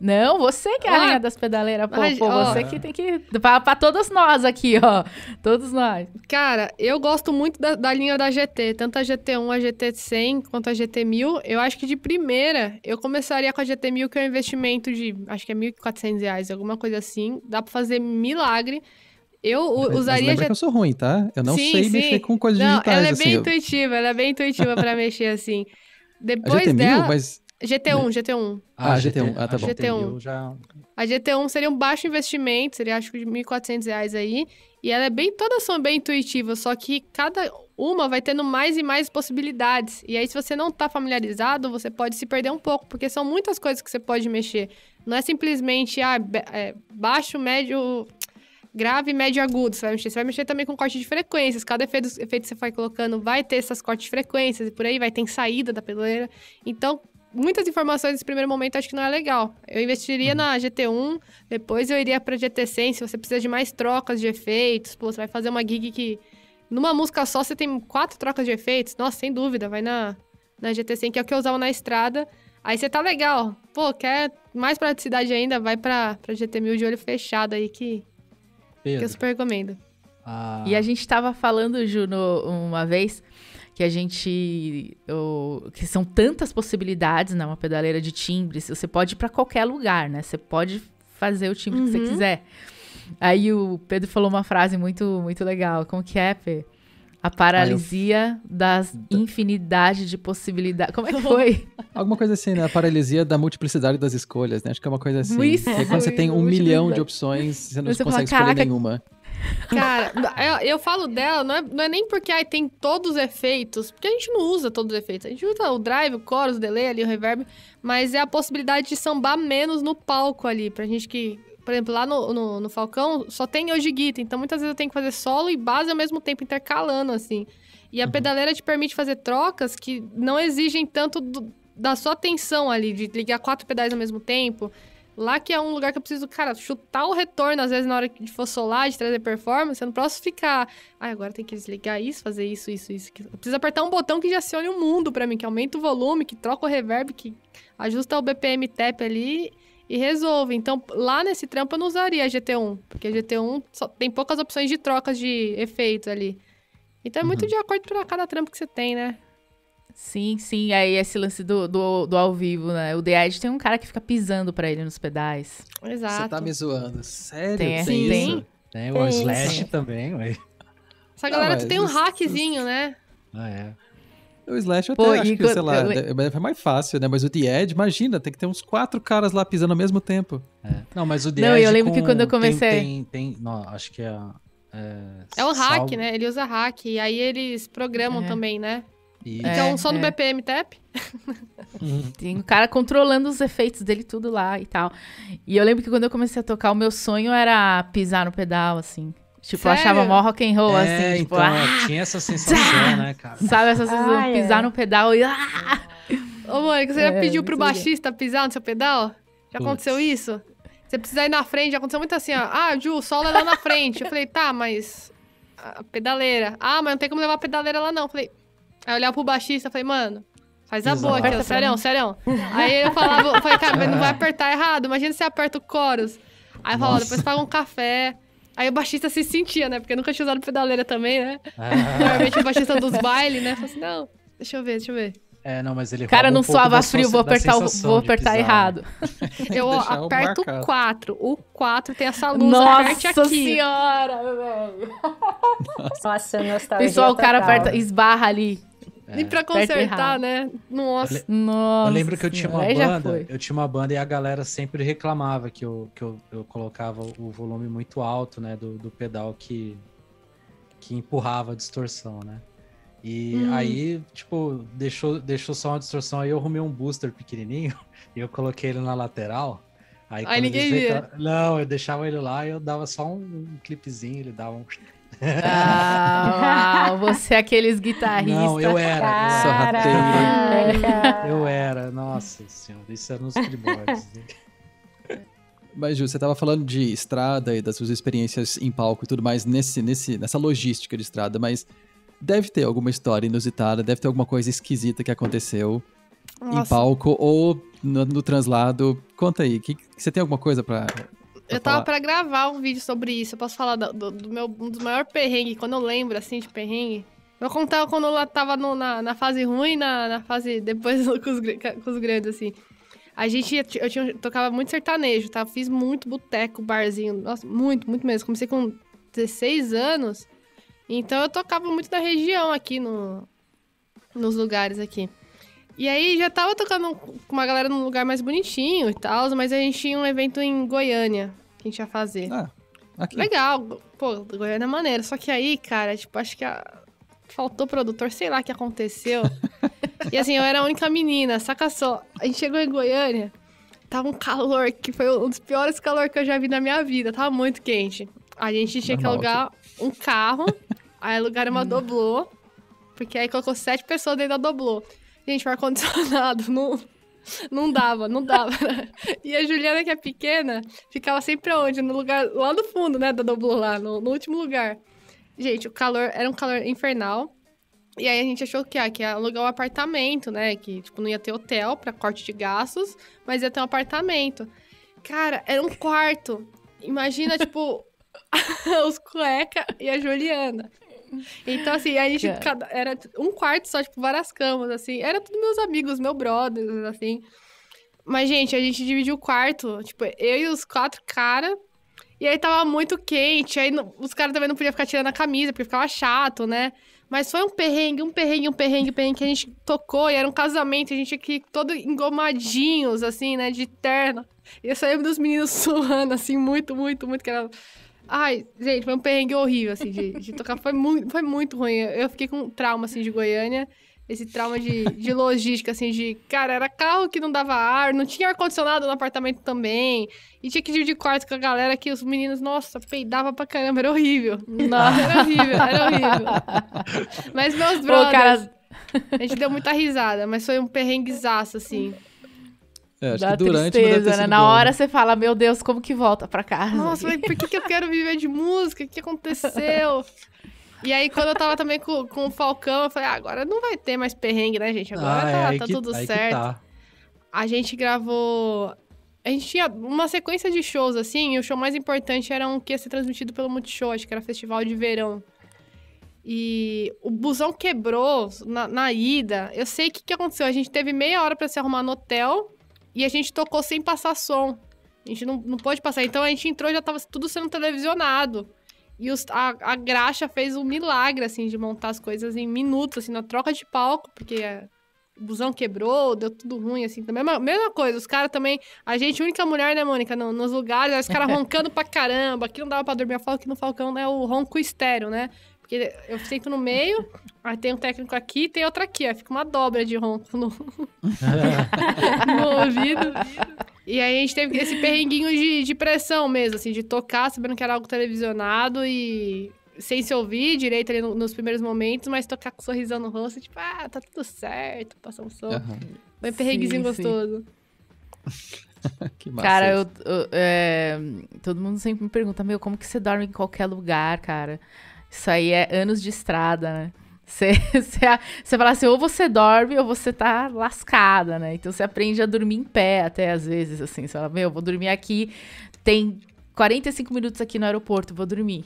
Não, você que é a ah, rainha das pedaleiras, pô, mas, pô você que tem que. Pra, pra, todos nós aqui, ó. Todos nós. Cara, eu gosto muito da, da, linha da GT, tanto a GT1, a GT100 quanto a GT1000. Eu acho que de primeira eu começaria com a GT1000, que é um investimento de acho que é R$ reais alguma coisa assim. Dá pra fazer milagre. Eu mas, usaria. Mas já... que eu sou ruim, tá? Eu não sim, sei sim. mexer com coisas não, assim. Ela é assim, bem eu... intuitiva, ela é bem intuitiva pra mexer assim. Depois a GT1000, dela... mas GT1, né? GT1. Ah, ah GT1. Ah, tá ah, bom. GT1. Já... A GT1 seria um baixo investimento, seria acho que de 1.400 reais aí. E ela é bem, todas são bem intuitivas, só que cada uma vai tendo mais e mais possibilidades. E aí, se você não está familiarizado, você pode se perder um pouco, porque são muitas coisas que você pode mexer. Não é simplesmente, ah, é baixo, médio, grave, médio agudo. Você vai mexer. Você vai mexer também com corte de frequências. Cada efeito, efeito que você vai colocando vai ter essas cortes de frequências e por aí vai ter saída da pedaleira. Então, muitas informações nesse primeiro momento acho que não é legal. Eu investiria uhum. na GT1, depois eu iria para GT100, se você precisa de mais trocas de efeitos, pô, você vai fazer uma gig que numa música só você tem quatro trocas de efeitos, nossa, sem dúvida, vai na na GT100, que é o que eu usava na estrada. Aí você tá legal. Pô, quer mais praticidade ainda, vai para a GT1000 de olho fechado aí que, que eu super recomendo. Ah. E a gente tava falando, Juno uma vez, que a gente. que são tantas possibilidades, né? Uma pedaleira de timbres. Você pode ir para qualquer lugar, né? Você pode fazer o timbre uhum. que você uhum. quiser. Aí o Pedro falou uma frase muito, muito legal. Como que é, Pê? A paralisia das eu... infinidade de possibilidades. Como é que foi? Alguma coisa assim, né? A paralisia da multiplicidade das escolhas, né? Acho que é uma coisa assim. Isso, quando você tem um milhão de opções, você não você consegue fala, escolher nenhuma. Cara, eu, eu, falo dela, não é, não é nem porque ai tem todos os efeitos, porque a gente não usa todos os efeitos. A gente usa o drive, o chorus, o delay ali, o reverb, mas é a possibilidade de sambar menos no palco ali, pra gente que... Por exemplo, lá no, no, no Falcão só tem hoje guita, então muitas vezes eu tenho que fazer solo e base ao mesmo tempo, intercalando, assim. E a uhum. pedaleira te permite fazer trocas que não exigem tanto do, da sua atenção ali, de ligar quatro pedais ao mesmo tempo, Lá que é um lugar que eu preciso, cara, chutar o retorno, às vezes, na hora de for solar, de trazer performance, eu não posso ficar. Ai, agora tem que desligar isso, fazer isso, isso, isso. Eu preciso apertar um botão que já acione o mundo para mim, que aumenta o volume, que troca o reverb, que ajusta o BPM tap ali e resolve. Então, lá nesse trampo eu não usaria a GT1, porque a GT1 só tem poucas opções de trocas de efeitos ali. Então é muito uhum. de acordo para cada trampo que você tem, né? Sim, sim. Aí esse lance do, do, do ao vivo, né? O The Edge tem um cara que fica pisando pra ele nos pedais. Exato. Você tá me zoando. Sério? Tem, tem, tem isso? Tem, o tem Slash isso. também, ué. Essa galera tu tem é um hackzinho, né? Ah, é. O Slash eu Pô, até acho que, sei lá, é, é mais fácil, né? Mas o The Edge, imagina, tem que ter uns quatro caras lá pisando ao mesmo tempo. É. Não, mas o The Não, Edge eu lembro com, que quando eu comecei... Tem, tem, tem não, acho que é... É, é um hack, salvo. né? Ele usa hack, e aí eles programam é. também, né? E... É, então, é, só no é. BPM Tap? Uhum. Tem o um cara controlando os efeitos dele tudo lá e tal. E eu lembro que quando eu comecei a tocar, o meu sonho era pisar no pedal, assim. Tipo, Sério? eu achava mó rock and roll, é, assim. Tipo, então, ah, é, tinha essa sensação, né, cara? Sabe, essa sensação ah, de é. pisar no pedal e... Ah! ah. Ô, mãe, você já pediu pro baixista pisar no seu pedal? Já Puts. aconteceu isso? Você precisa ir na frente, já aconteceu muito assim, ó. Ah, Ju, o solo é lá na frente. Eu falei, tá, mas... A pedaleira. Ah, mas não tem como levar a pedaleira lá, não. falei, Aí eu olhava pro baixista e falei, mano, faz a boa aqui, ó, serião, Aí eu falava, falei, cara, mas não vai apertar errado, imagina se aperta o chorus. Aí eu falava, depois paga um café. Aí o baixista se sentia, né? Porque nunca tinha usado pedaleira também, né? Ah. Normalmente o baixista dos bailes, né? Falou assim, não, deixa eu ver, deixa eu ver. É, não, mas ele Cara, não um suava frio, vou apertar, vou apertar errado. eu aperto o 4. O 4 tem essa luz Nossa aqui. Senhora, Nossa senhora, velho. Nossa, nostalgia. Pessoal, o cara aperta, esbarra ali. É, e pra consertar, né? Nossa. Nossa. Eu lembro que eu tinha uma banda, eu tinha uma banda e a galera sempre reclamava que eu, que eu, eu colocava o volume muito alto, né? Do, do pedal que, que empurrava a distorção, né? E hum. aí, tipo, deixou, deixou só uma distorção. Aí eu arrumei um booster pequenininho e eu coloquei ele na lateral. Aí, aí ninguém via. Não, eu deixava ele lá e eu dava só um, um clipezinho, ele dava um... Ah, uau, você é aqueles guitarristas. Não, eu era. Cara. Sorrateiro. Eu era, nossa senhora, isso era nos primórdios. Né? Mas, Ju, você estava falando de estrada e das suas experiências em palco e tudo mais nesse, nesse, nessa logística de estrada, mas deve ter alguma história inusitada, deve ter alguma coisa esquisita que aconteceu nossa. em palco ou no, no translado. Conta aí, que, que você tem alguma coisa para eu tava para pra gravar um vídeo sobre isso. Eu posso falar do, do meu, um dos maiores perrengues, quando eu lembro, assim, de perrengue. Eu contava quando eu tava no, na, na fase ruim, na, na fase depois com os, com os grandes, assim. A gente, eu tinha, tocava muito sertanejo, tá? Fiz muito boteco, barzinho, nossa, muito, muito mesmo. Comecei com 16 anos, então eu tocava muito da região aqui no, nos lugares aqui. E aí já tava tocando com uma galera num lugar mais bonitinho e tal, mas a gente tinha um evento em Goiânia que a gente ia fazer. Ah, aqui. Legal, pô, Goiânia é maneiro. Só que aí, cara, tipo, acho que a... faltou produtor, sei lá o que aconteceu. e assim, eu era a única menina, saca só. A gente chegou em Goiânia, tava um calor que foi um dos piores calor que eu já vi na minha vida, tava muito quente. A gente tinha Normal, que alugar tipo. um carro, aí alugaram uma hum. doblô. Porque aí colocou sete pessoas dentro da Doblô. Gente, o ar-condicionado não, não dava, não dava. Né? e a Juliana, que é pequena, ficava sempre onde? No lugar, lá no fundo, né, da Doblo lá, no, no último lugar. Gente, o calor, era um calor infernal. E aí a gente achou que, ah, que ia alugar um apartamento, né? Que, tipo, não ia ter hotel para corte de gastos, mas ia ter um apartamento. Cara, era um quarto. Imagina, tipo, os cueca e a Juliana. Então, assim, a gente cada, era um quarto só, tipo, várias camas, assim. Era tudo meus amigos, meu brother, assim. Mas, gente, a gente dividiu o quarto, tipo, eu e os quatro caras. E aí tava muito quente, aí os caras também não podiam ficar tirando a camisa, porque ficava chato, né? Mas foi um perrengue, um perrengue, um perrengue, um perrengue que a gente tocou. E era um casamento, a gente aqui todo engomadinhos, assim, né? De terno. E eu saí dos meninos suando, assim, muito, muito, muito. Que era Ai, gente, foi um perrengue horrível, assim, de, de tocar. Foi muito, foi muito ruim. Eu fiquei com um trauma, assim, de Goiânia. Esse trauma de, de logística, assim, de... Cara, era carro que não dava ar, não tinha ar-condicionado no apartamento também. E tinha que dividir quarto com a galera que os meninos, nossa, peidava pra caramba. Era horrível. Nossa, era horrível, era horrível. Mas meus brothers... cara... A gente deu muita risada, mas foi um perrenguezaço, assim. É, acho que durante tristeza, né? Na bom. hora né? você fala, meu Deus, como que volta pra casa? Nossa, mas por que, que eu quero viver de música? O que aconteceu? E aí, quando eu tava também com, com o Falcão, eu falei, ah, agora não vai ter mais perrengue, né, gente? Agora ah, tá, é, tá que, tudo certo. Tá. A gente gravou. A gente tinha uma sequência de shows, assim, e o show mais importante era um que ia ser transmitido pelo Multishow, acho que era Festival de Verão. E o busão quebrou na, na ida. Eu sei o que, que aconteceu. A gente teve meia hora para se arrumar no hotel e a gente tocou sem passar som. A gente não, não pôde passar. Então a gente entrou e já tava tudo sendo televisionado. E os, a, a graxa fez um milagre, assim, de montar as coisas em minutos, assim, na troca de palco, porque o busão quebrou, deu tudo ruim, assim. Mesma, mesma coisa, os caras também. A gente, única mulher, né, Mônica? Não, nos lugares, os caras roncando pra caramba, aqui não dava pra dormir. Eu falo que no Falcão é né, o ronco estéreo, né? Porque eu sento no meio, aí tem um técnico aqui e tem outro aqui. Aí fica uma dobra de ronco no, no ouvido. E aí a gente teve esse perrenguinho de, de pressão mesmo, assim, de tocar, sabendo que era algo televisionado e sem se ouvir direito ali nos primeiros momentos, mas tocar com um sorrisão no rosto, tipo, ah, tá tudo certo, passar um som. Uhum. um perrenguezinho gostoso. que massa. Cara, eu, eu é, todo mundo sempre me pergunta, meu, como que você dorme em qualquer lugar, cara? Isso aí é anos de estrada, né? Você, você, você fala assim, ou você dorme ou você tá lascada, né? Então você aprende a dormir em pé até às vezes, assim. Você fala, meu, vou dormir aqui, tem 45 minutos aqui no aeroporto, vou dormir.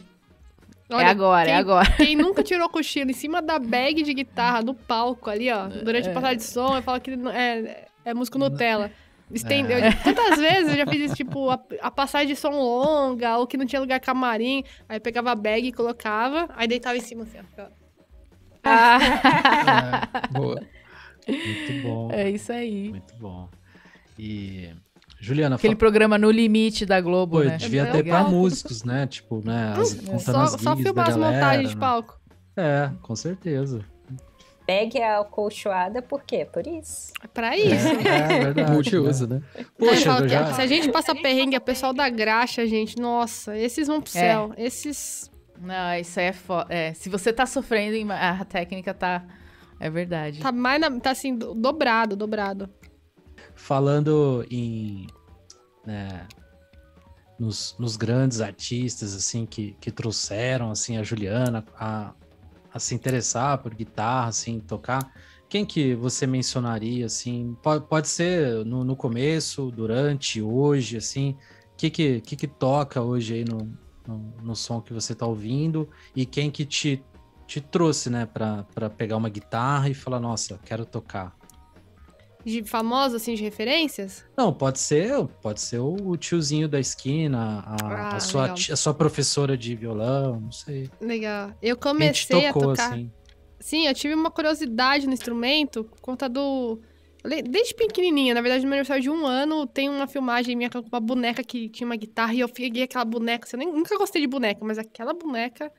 É Olha, é agora, quem, é agora. Quem nunca tirou cochilo em cima da bag de guitarra, no palco ali, ó, durante é. a passagem de som, eu falo que é, é músico Nutella. Estendeu. É. Quantas vezes eu já fiz isso, tipo, a, a, passagem de som longa, ou que não tinha lugar camarim. Aí pegava a bag e colocava, aí deitava em cima assim, ó. Ah. É, boa. Muito bom. É isso aí. Muito bom. E. Juliana, aquele fa... programa No Limite da Globo, Pô, né? Devia é ter pra músicos, né? Tipo, né? Hum, as, só, só filmar as montagens de né? palco. É, com certeza. Pegue a colchoada, por quê? Por isso. É pra isso. É, é verdade. É né? Multiuso, né? Poxa, falo, já... Se a gente passa perrengue, o pessoal da graxa, gente, nossa, esses vão pro é. céu. Esses. Não, isso aí é foda. É, se você tá sofrendo, a técnica tá. É verdade. Tá mais na... tá assim, dobrado, dobrado. Falando em. Né, nos, nos, grandes artistas, assim, que, que trouxeram, assim, a Juliana, a, a se interessar por guitarra, assim, tocar, quem que você mencionaria, assim? Pode, pode ser no, no começo, durante, hoje, assim? O que que, que que toca hoje aí no, no, no som que você está ouvindo? E quem que te, te trouxe, né, para pegar uma guitarra e falar, nossa, quero tocar? de famosos, assim, de referências? Não, pode ser, pode ser o tiozinho da esquina, a, ah, a sua, a sua professora de violão, não sei. Legal. Eu comecei tocou, a tocar. Assim. Sim, eu tive uma curiosidade no instrumento por conta do. Desde pequenininha, na verdade, no meu aniversário de um ano, tem uma filmagem minha com uma boneca que tinha uma guitarra e eu peguei aquela boneca. Assim, eu nem, nunca gostei de boneca, mas aquela boneca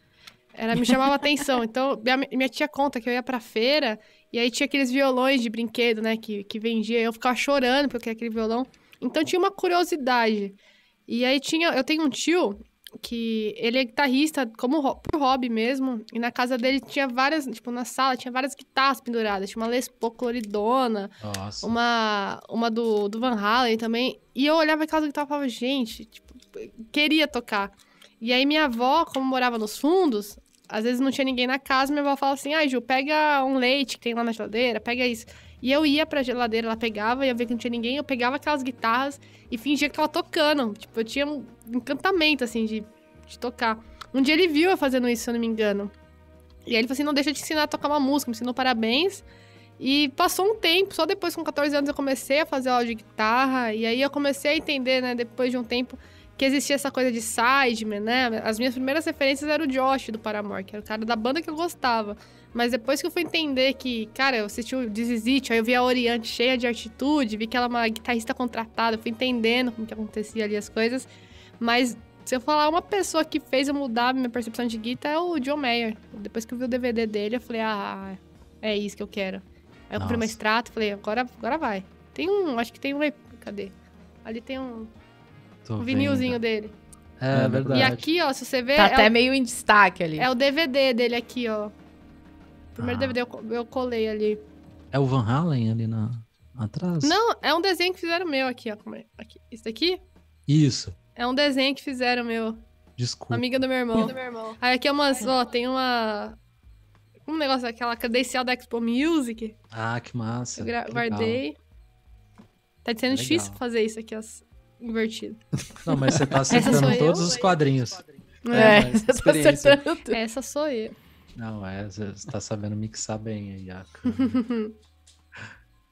era, me chamava atenção. Então, minha, minha, tia conta que eu ia pra feira e aí tinha aqueles violões de brinquedo, né? Que, que vendia. Eu ficava chorando porque aquele violão. Então, tinha uma curiosidade. E aí tinha. Eu tenho um tio que ele é guitarrista como hobby mesmo. E na casa dele tinha várias. Tipo, na sala tinha várias guitarras penduradas. Tinha uma Les Paul coloridona. Nossa. Uma, uma do, do Van Halen também. E eu olhava aquela guitarra e falava, gente, tipo, queria tocar. E aí minha avó, como morava nos fundos, às vezes não tinha ninguém na casa, minha avó falava assim: ai, ah, Ju, pega um leite que tem lá na geladeira, pega isso. E eu ia pra geladeira, ela pegava, ia ver que não tinha ninguém, eu pegava aquelas guitarras e fingia que tava tocando. Tipo, eu tinha um encantamento, assim, de, de tocar. Um dia ele viu eu fazendo isso, se eu não me engano. E aí ele falou assim: não deixa de ensinar a tocar uma música, me ensinou parabéns. E passou um tempo, só depois com 14 anos eu comecei a fazer aula de guitarra, e aí eu comecei a entender, né, depois de um tempo, que existia essa coisa de sideman, né? As minhas primeiras referências eram o Josh do Paramore, que era o cara da banda que eu gostava. Mas depois que eu fui entender que, cara, eu assisti o Desisite, aí eu vi a Oriente cheia de atitude, vi que ela é uma guitarrista contratada, fui entendendo como que acontecia ali as coisas. Mas se eu falar uma pessoa que fez eu mudar minha percepção de guitarra é o John Mayer. Depois que eu vi o DVD dele, eu falei, ah, é isso que eu quero. Aí eu comprei um extrato, falei, agora, agora vai. Tem um, acho que tem um. Cadê? Ali tem um. Tô o vinilzinho vendo. dele. É, é, verdade. E aqui, ó, se você ver. Tá é até o... meio em destaque ali. É o DVD dele aqui, ó. primeiro ah. DVD eu, eu colei ali. É o Van Halen ali na... atrás? Não, é um desenho que fizeram meu aqui, ó. Como é? aqui. Isso daqui? Isso. É um desenho que fizeram meu. Desculpa. Amiga do meu irmão. Amiga do meu irmão. Aí aqui é umas, ó, tem uma. Um negócio, aquela credencial da Expo Music. Ah, que massa. Eu guardei. Tá sendo difícil fazer isso aqui, as, invertido. Não, mas você tá acertando todos eu? os é. quadrinhos. É, é você tá acertando. Essa sou eu. Não, é, você tá sabendo mixar bem aí a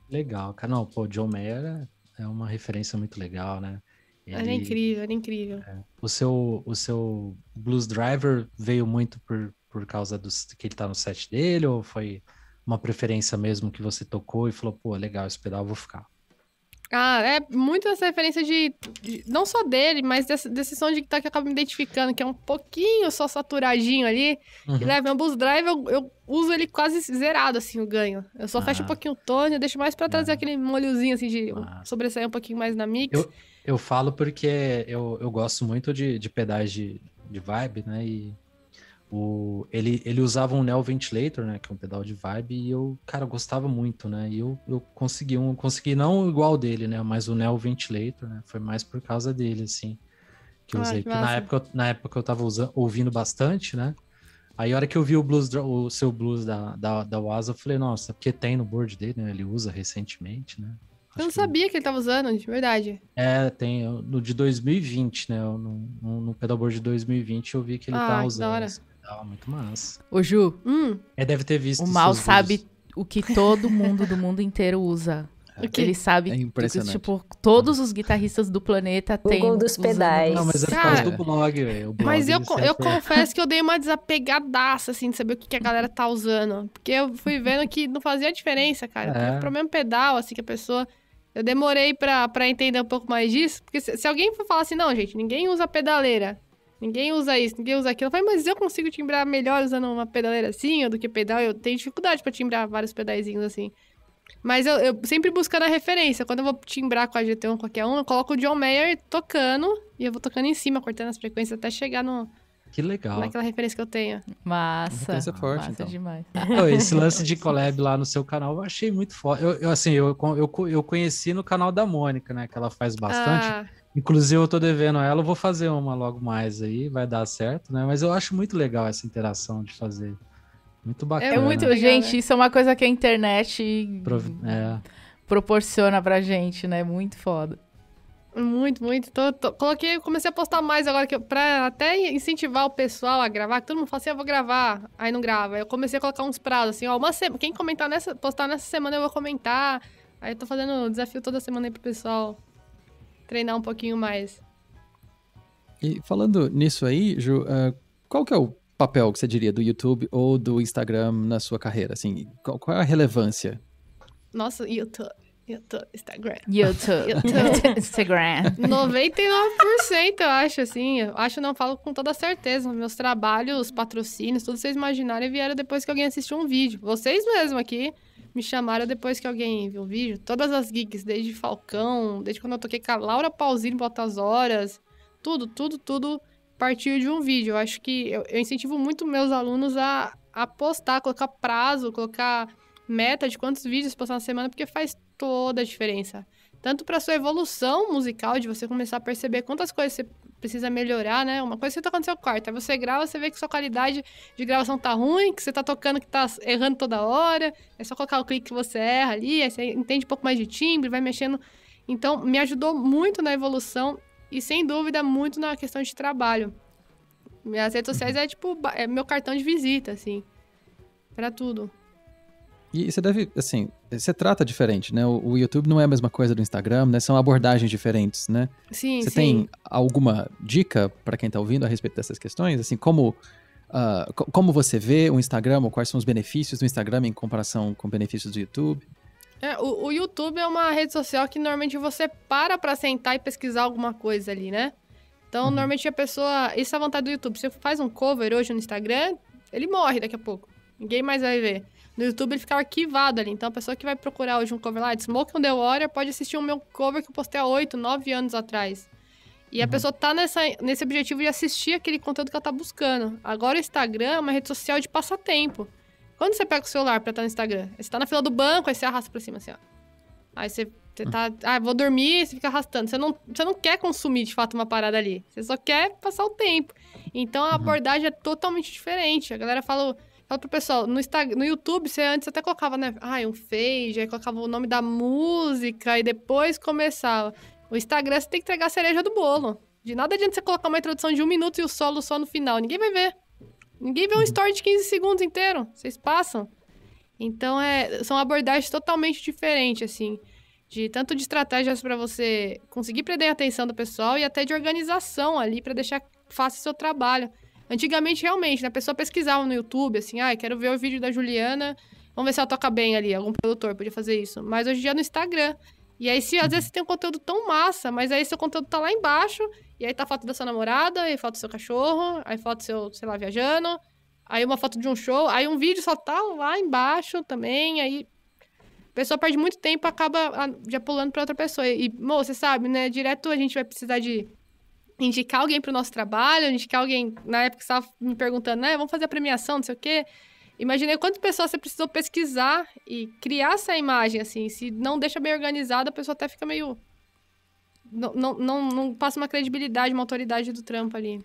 Legal, cara. Não, pô, John Mayer é uma referência muito legal, né? Ele, era incrível, era incrível. É, o, seu, o seu Blues Driver veio muito por, por causa do que ele tá no set dele, ou foi uma preferência mesmo que você tocou e falou, pô, legal, esse pedal eu vou ficar? Ah, é muito essa referência de, de não só dele, mas desse, desse som de guitarra que eu acabo me identificando, que é um pouquinho só saturadinho ali. Uhum. E leva Ambus Drive, eu, eu, uso ele quase zerado, assim, o ganho. Eu só ah. fecho um pouquinho o tone, eu deixo mais para trazer ah. aquele molhozinho, assim, de ah. sobressair um pouquinho mais na mix. Eu, eu falo porque eu, eu gosto muito de, de pedais de, de vibe, né? E o, ele, ele usava um Neo Ventilator, né? Que é um pedal de vibe, e eu, cara, gostava muito, né? E eu, eu consegui um, consegui não igual dele, né? Mas o Neo Ventilator, né? Foi mais por causa dele, assim, que eu ah, usei. Que na, época, na época eu tava usando, ouvindo bastante, né? Aí a hora que eu vi o blues, o seu blues da, da, da Waza, eu falei, nossa, porque tem no board dele, né? Ele usa recentemente, né? Acho eu não sabia que... que ele tava usando, de verdade. É, tem. No de 2020, né? No, no, no board de 2020 eu vi que ele ah, tá usando. da hora. Assim. Legal, muito massa. Ô, Ju. Hum, é, deve ter visto. O mal sabe o que todo mundo do mundo inteiro usa. É, é que ele sabe, é impressionante. tipo, todos os guitarristas do planeta têm. Google dos pedais. Não, mas é por causa do blog, velho. Mas eu, eu é. confesso que eu dei uma desapegadaça, assim, de saber o que, que, a galera tá usando. Porque eu fui vendo que não fazia diferença, cara. É. Pro mesmo pedal, assim, que a pessoa. Eu demorei pra, pra entender um pouco mais disso. Porque se, se alguém for falar assim, não, gente, ninguém usa pedaleira. Ninguém usa isso, ninguém usa aquilo. Eu falei, mas eu consigo timbrar melhor usando uma pedaleira assim do que pedal. Eu tenho dificuldade para timbrar vários pedaizinhos assim. Mas eu, eu sempre buscando a referência. Quando eu vou timbrar com a GT1, qualquer um, eu coloco o John Mayer tocando e eu vou tocando em cima, cortando as frequências até chegar no, que legal. Naquela referência que eu tenho. Massa. Coisa forte, massa então. demais. Então, esse lance de collab lá no seu canal eu achei muito forte. Eu, eu, assim, eu, eu, eu conheci no canal da Mônica, né? Que ela faz bastante. Ah. Inclusive, eu tô devendo a ela, eu vou fazer uma logo mais aí, vai dar certo, né? Mas eu acho muito legal essa interação de fazer. Muito é bacana. É muito, gente, né? isso é uma coisa que a internet Pro... é. proporciona pra gente, né? Muito foda. Muito, muito. Tô, tô, coloquei, comecei a postar mais agora que eu, pra até incentivar o pessoal a gravar, que todo mundo fala assim, ah, eu vou gravar, aí não grava. Eu comecei a colocar uns prazos, assim, ó, uma semana. Quem comentar nessa, postar nessa semana eu vou comentar. Aí eu tô fazendo desafio toda semana aí pro pessoal treinar um pouquinho mais. E falando nisso aí, Ju, uh, qual que é o papel que você diria do YouTube ou do Instagram na sua carreira? Assim, qual, qual é a relevância? Nossa, YouTube. YouTube, Instagram. YouTube. YouTube. Instagram. 99% eu acho, assim. Eu acho, não falo com toda certeza. Meus trabalhos, patrocínios, tudo vocês imaginaram vieram depois que alguém assistiu um vídeo. Vocês mesmo aqui me chamaram depois que alguém viu o vídeo. Todas as gigs, desde Falcão, desde quando eu toquei com a Laura Pausini, Botas Horas. Tudo, tudo, tudo partiu de um vídeo. Eu acho que eu, eu incentivo muito meus alunos a apostar, colocar prazo, colocar meta de quantos vídeos passar na semana, porque faz toda a diferença tanto para sua evolução musical, de você começar a perceber quantas coisas você precisa melhorar, né? Uma coisa que é você toca com seu quarto, aí você grava, você vê que sua qualidade de gravação tá ruim, que você tá tocando que tá errando toda hora, é só colocar o clique que você erra ali, aí você entende um pouco mais de timbre, vai mexendo. Então, me ajudou muito na evolução e, sem dúvida, muito na questão de trabalho. Minhas redes sociais é tipo é meu cartão de visita, assim, para tudo. E você deve, assim, você trata diferente, né? O, YouTube não é a mesma coisa do Instagram, né? São abordagens diferentes, né? Sim, Você sim. tem alguma dica para quem tá ouvindo a respeito dessas questões? Assim, como, uh, como você vê o Instagram, ou quais são os benefícios do Instagram em comparação com benefícios do YouTube? É, o, o YouTube é uma rede social que normalmente você para pra sentar e pesquisar alguma coisa ali, né? Então, uhum. normalmente a pessoa. Isso é a vontade do YouTube. Você faz um cover hoje no Instagram, ele morre daqui a pouco. Ninguém mais vai ver no YouTube ele ficava arquivado ali. Então a pessoa que vai procurar hoje um cover lá de Smoke on the Water pode assistir o meu cover que eu postei há 8, 9 anos atrás. E uhum. a pessoa tá nessa, nesse objetivo de assistir aquele conteúdo que ela tá buscando. Agora o Instagram é uma rede social de passatempo. Quando você pega o celular pra estar no Instagram, você tá na fila do banco, aí você arrasta pra cima assim, ó. Aí você, você tá. Ah, vou dormir, você fica arrastando. Você não, você não quer consumir de fato uma parada ali. Você só quer passar o tempo. Então a uhum. abordagem é totalmente diferente. A galera fala Fala pro pessoal, no, Instagram, no YouTube você antes até colocava, né? Ai, ah, é um fade, aí colocava o nome da música e depois começava. O Instagram você tem que entregar a cereja do bolo. De nada adianta você colocar uma introdução de um minuto e o solo só no final. Ninguém vai ver. Ninguém vê um uhum. story de 15 segundos inteiro. Vocês passam. Então é, são abordagens totalmente diferentes, assim. De tanto de estratégias para você conseguir prender a atenção do pessoal e até de organização ali para deixar fácil o seu trabalho. Antigamente, realmente, né, a pessoa pesquisava no YouTube, assim, ah, quero ver o vídeo da Juliana, vamos ver se ela toca bem ali, algum produtor podia fazer isso. Mas hoje em dia é no Instagram. E aí, se, às uhum. vezes, você tem um conteúdo tão massa, mas aí seu conteúdo tá lá embaixo, e aí tá a foto da sua namorada, aí foto do seu cachorro, aí foto do seu, sei lá, viajando, aí uma foto de um show, aí um vídeo só tá lá embaixo também, aí a pessoa perde muito tempo acaba ah, já pulando para outra pessoa. E, moça, você sabe, né? Direto a gente vai precisar de indicar alguém para o nosso trabalho, indicar alguém. Na época que estava me perguntando, né? Vamos fazer a premiação, não sei o quê. Imaginei quantas pessoas você precisou pesquisar e criar essa imagem, assim. Se não deixa bem organizada, a pessoa até fica meio. Não, não, não, não passa uma credibilidade, uma autoridade do trampo ali.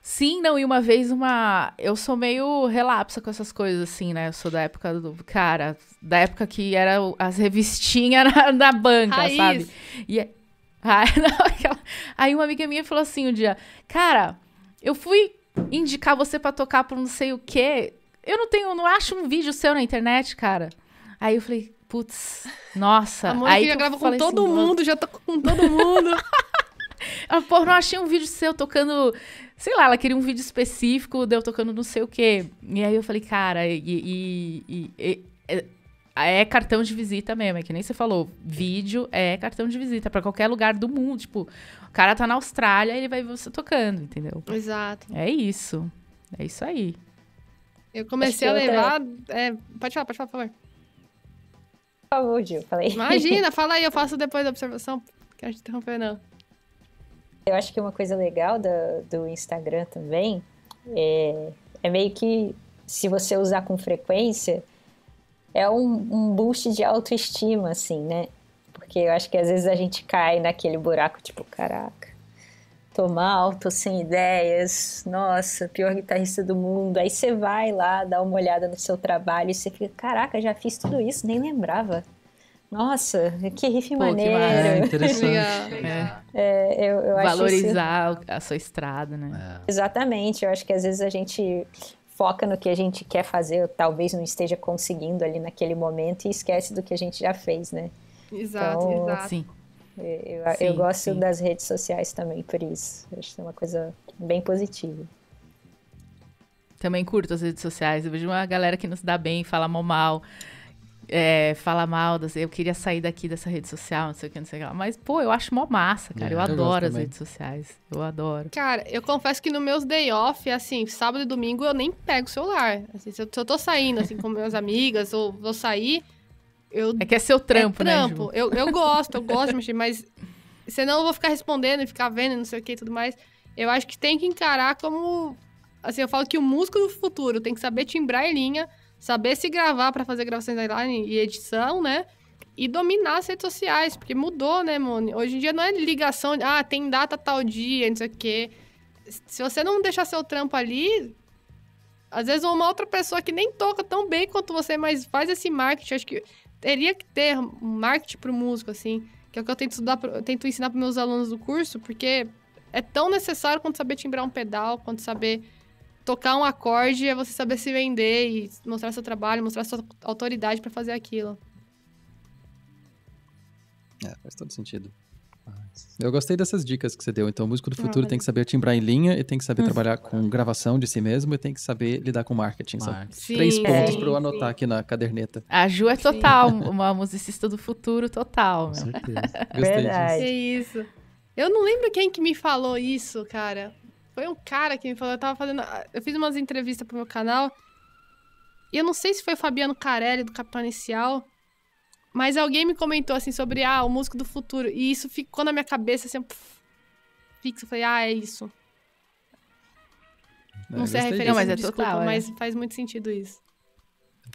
Sim, não, e uma vez uma. Eu sou meio relapsa com essas coisas, assim, né? Eu sou da época do. Cara, da época que era as revistinhas na, na banca, Raiz. sabe? E, é, Aí, não, aquela... Aí uma amiga minha falou assim um dia: Cara, eu fui indicar você para tocar por não sei o quê. Eu não tenho, não acho um vídeo seu na internet, cara. Aí eu falei, putz, nossa. A Mônica aí já grava com assim, todo assim, mundo, já tô com todo mundo. ela, pô, não achei um vídeo seu tocando, sei lá, ela queria um vídeo específico, deu tocando não sei o quê. E aí eu falei, cara, e, e, e, é cartão de visita mesmo, é que nem você falou. Vídeo é cartão de visita para qualquer lugar do mundo. Tipo, o cara tá na Austrália, ele vai ver você tocando, entendeu? Exato. É isso. É isso aí. Eu comecei a levar. É, pode falar, pode falar, por favor. Por favor, Gil, falei. Imagina, fala aí, eu faço depois da observação. Quero te interromper, não. Eu acho que uma coisa legal do, do Instagram também é, é meio que se você usar com frequência é um, um boost de autoestima, assim, né? Porque eu acho que às vezes a gente cai naquele buraco, tipo, caraca, tô mal, tô sem ideias, nossa, pior guitarrista do mundo. Aí você vai lá, dá uma olhada no seu trabalho e você fica, caraca, já fiz tudo isso, nem lembrava. Nossa, que riff Pô, maneiro. Que é, interessante. Legal. É. É, eu, eu Valorizar isso... a sua estrada, né? É. Exatamente, eu acho que às vezes a gente foca no que a gente quer fazer, ou talvez não esteja conseguindo ali naquele momento e esquece do que a gente já fez, né? Exato, então, exato. Sim. Eu, sim, eu gosto sim. das redes sociais também por isso. Eu acho que é uma coisa bem positiva. Também curto as redes sociais. Eu vejo uma galera que não se dá bem, fala mal mal é, fala mal, das, eu queria sair daqui dessa rede social, não sei o que, não sei o que Mas, pô, eu acho mó massa, cara. É, eu, eu adoro as também. redes sociais. Eu adoro. Cara, eu confesso que no meus day off, assim, sábado e domingo, eu nem pego o celular. Assim, se, eu, se eu tô saindo, assim, com minhas amigas, ou vou sair, eu... É que é seu trampo, é né, trampo. né, Eu, eu gosto, eu gosto de mexer, mas senão eu vou ficar respondendo e ficar vendo não sei o que e tudo mais. Eu acho que tem que encarar como... Assim, eu falo que o músculo do futuro tem que saber timbrar em linha saber se gravar para fazer gravações online e edição, né? E dominar as redes sociais, porque mudou, né, Mone? Hoje em dia não é ligação, ah, tem data tal dia, não sei o quê. Se você não deixar seu trampo ali, às vezes uma outra pessoa que nem toca tão bem quanto você, mas faz esse marketing, acho que teria que ter um marketing pro músico, assim, que é o que eu tento, estudar, eu tento ensinar para meus alunos do curso, porque é tão necessário quanto saber timbrar um pedal, quanto saber tocar um acorde é você saber se vender e mostrar seu trabalho, mostrar sua autoridade para fazer aquilo. É, faz todo sentido. Eu gostei dessas dicas que você deu. Então, o músico do ah, futuro ah, tem que saber timbrar em linha, e tem que saber hum. trabalhar com gravação de si mesmo, e tem que saber lidar com marketing. São sim, três pontos é. para eu anotar sim. aqui na caderneta. A Ju é total, sim. uma musicista do futuro total. Com meu. certeza. Gostei Verdade. disso. É isso. Eu não lembro quem que me falou isso, cara. Foi um cara que me falou, eu tava fazendo. Ah, eu fiz umas entrevistas pro meu canal. E eu não sei se foi o Fabiano Carelli do Capitão Inicial. Mas alguém me comentou assim sobre ah, o músico do futuro. E isso ficou na minha cabeça assim, fixo. Eu falei, ah, é isso. Não, é, não sei a referência, mas é desculpa, total, é. mas é. faz muito sentido isso.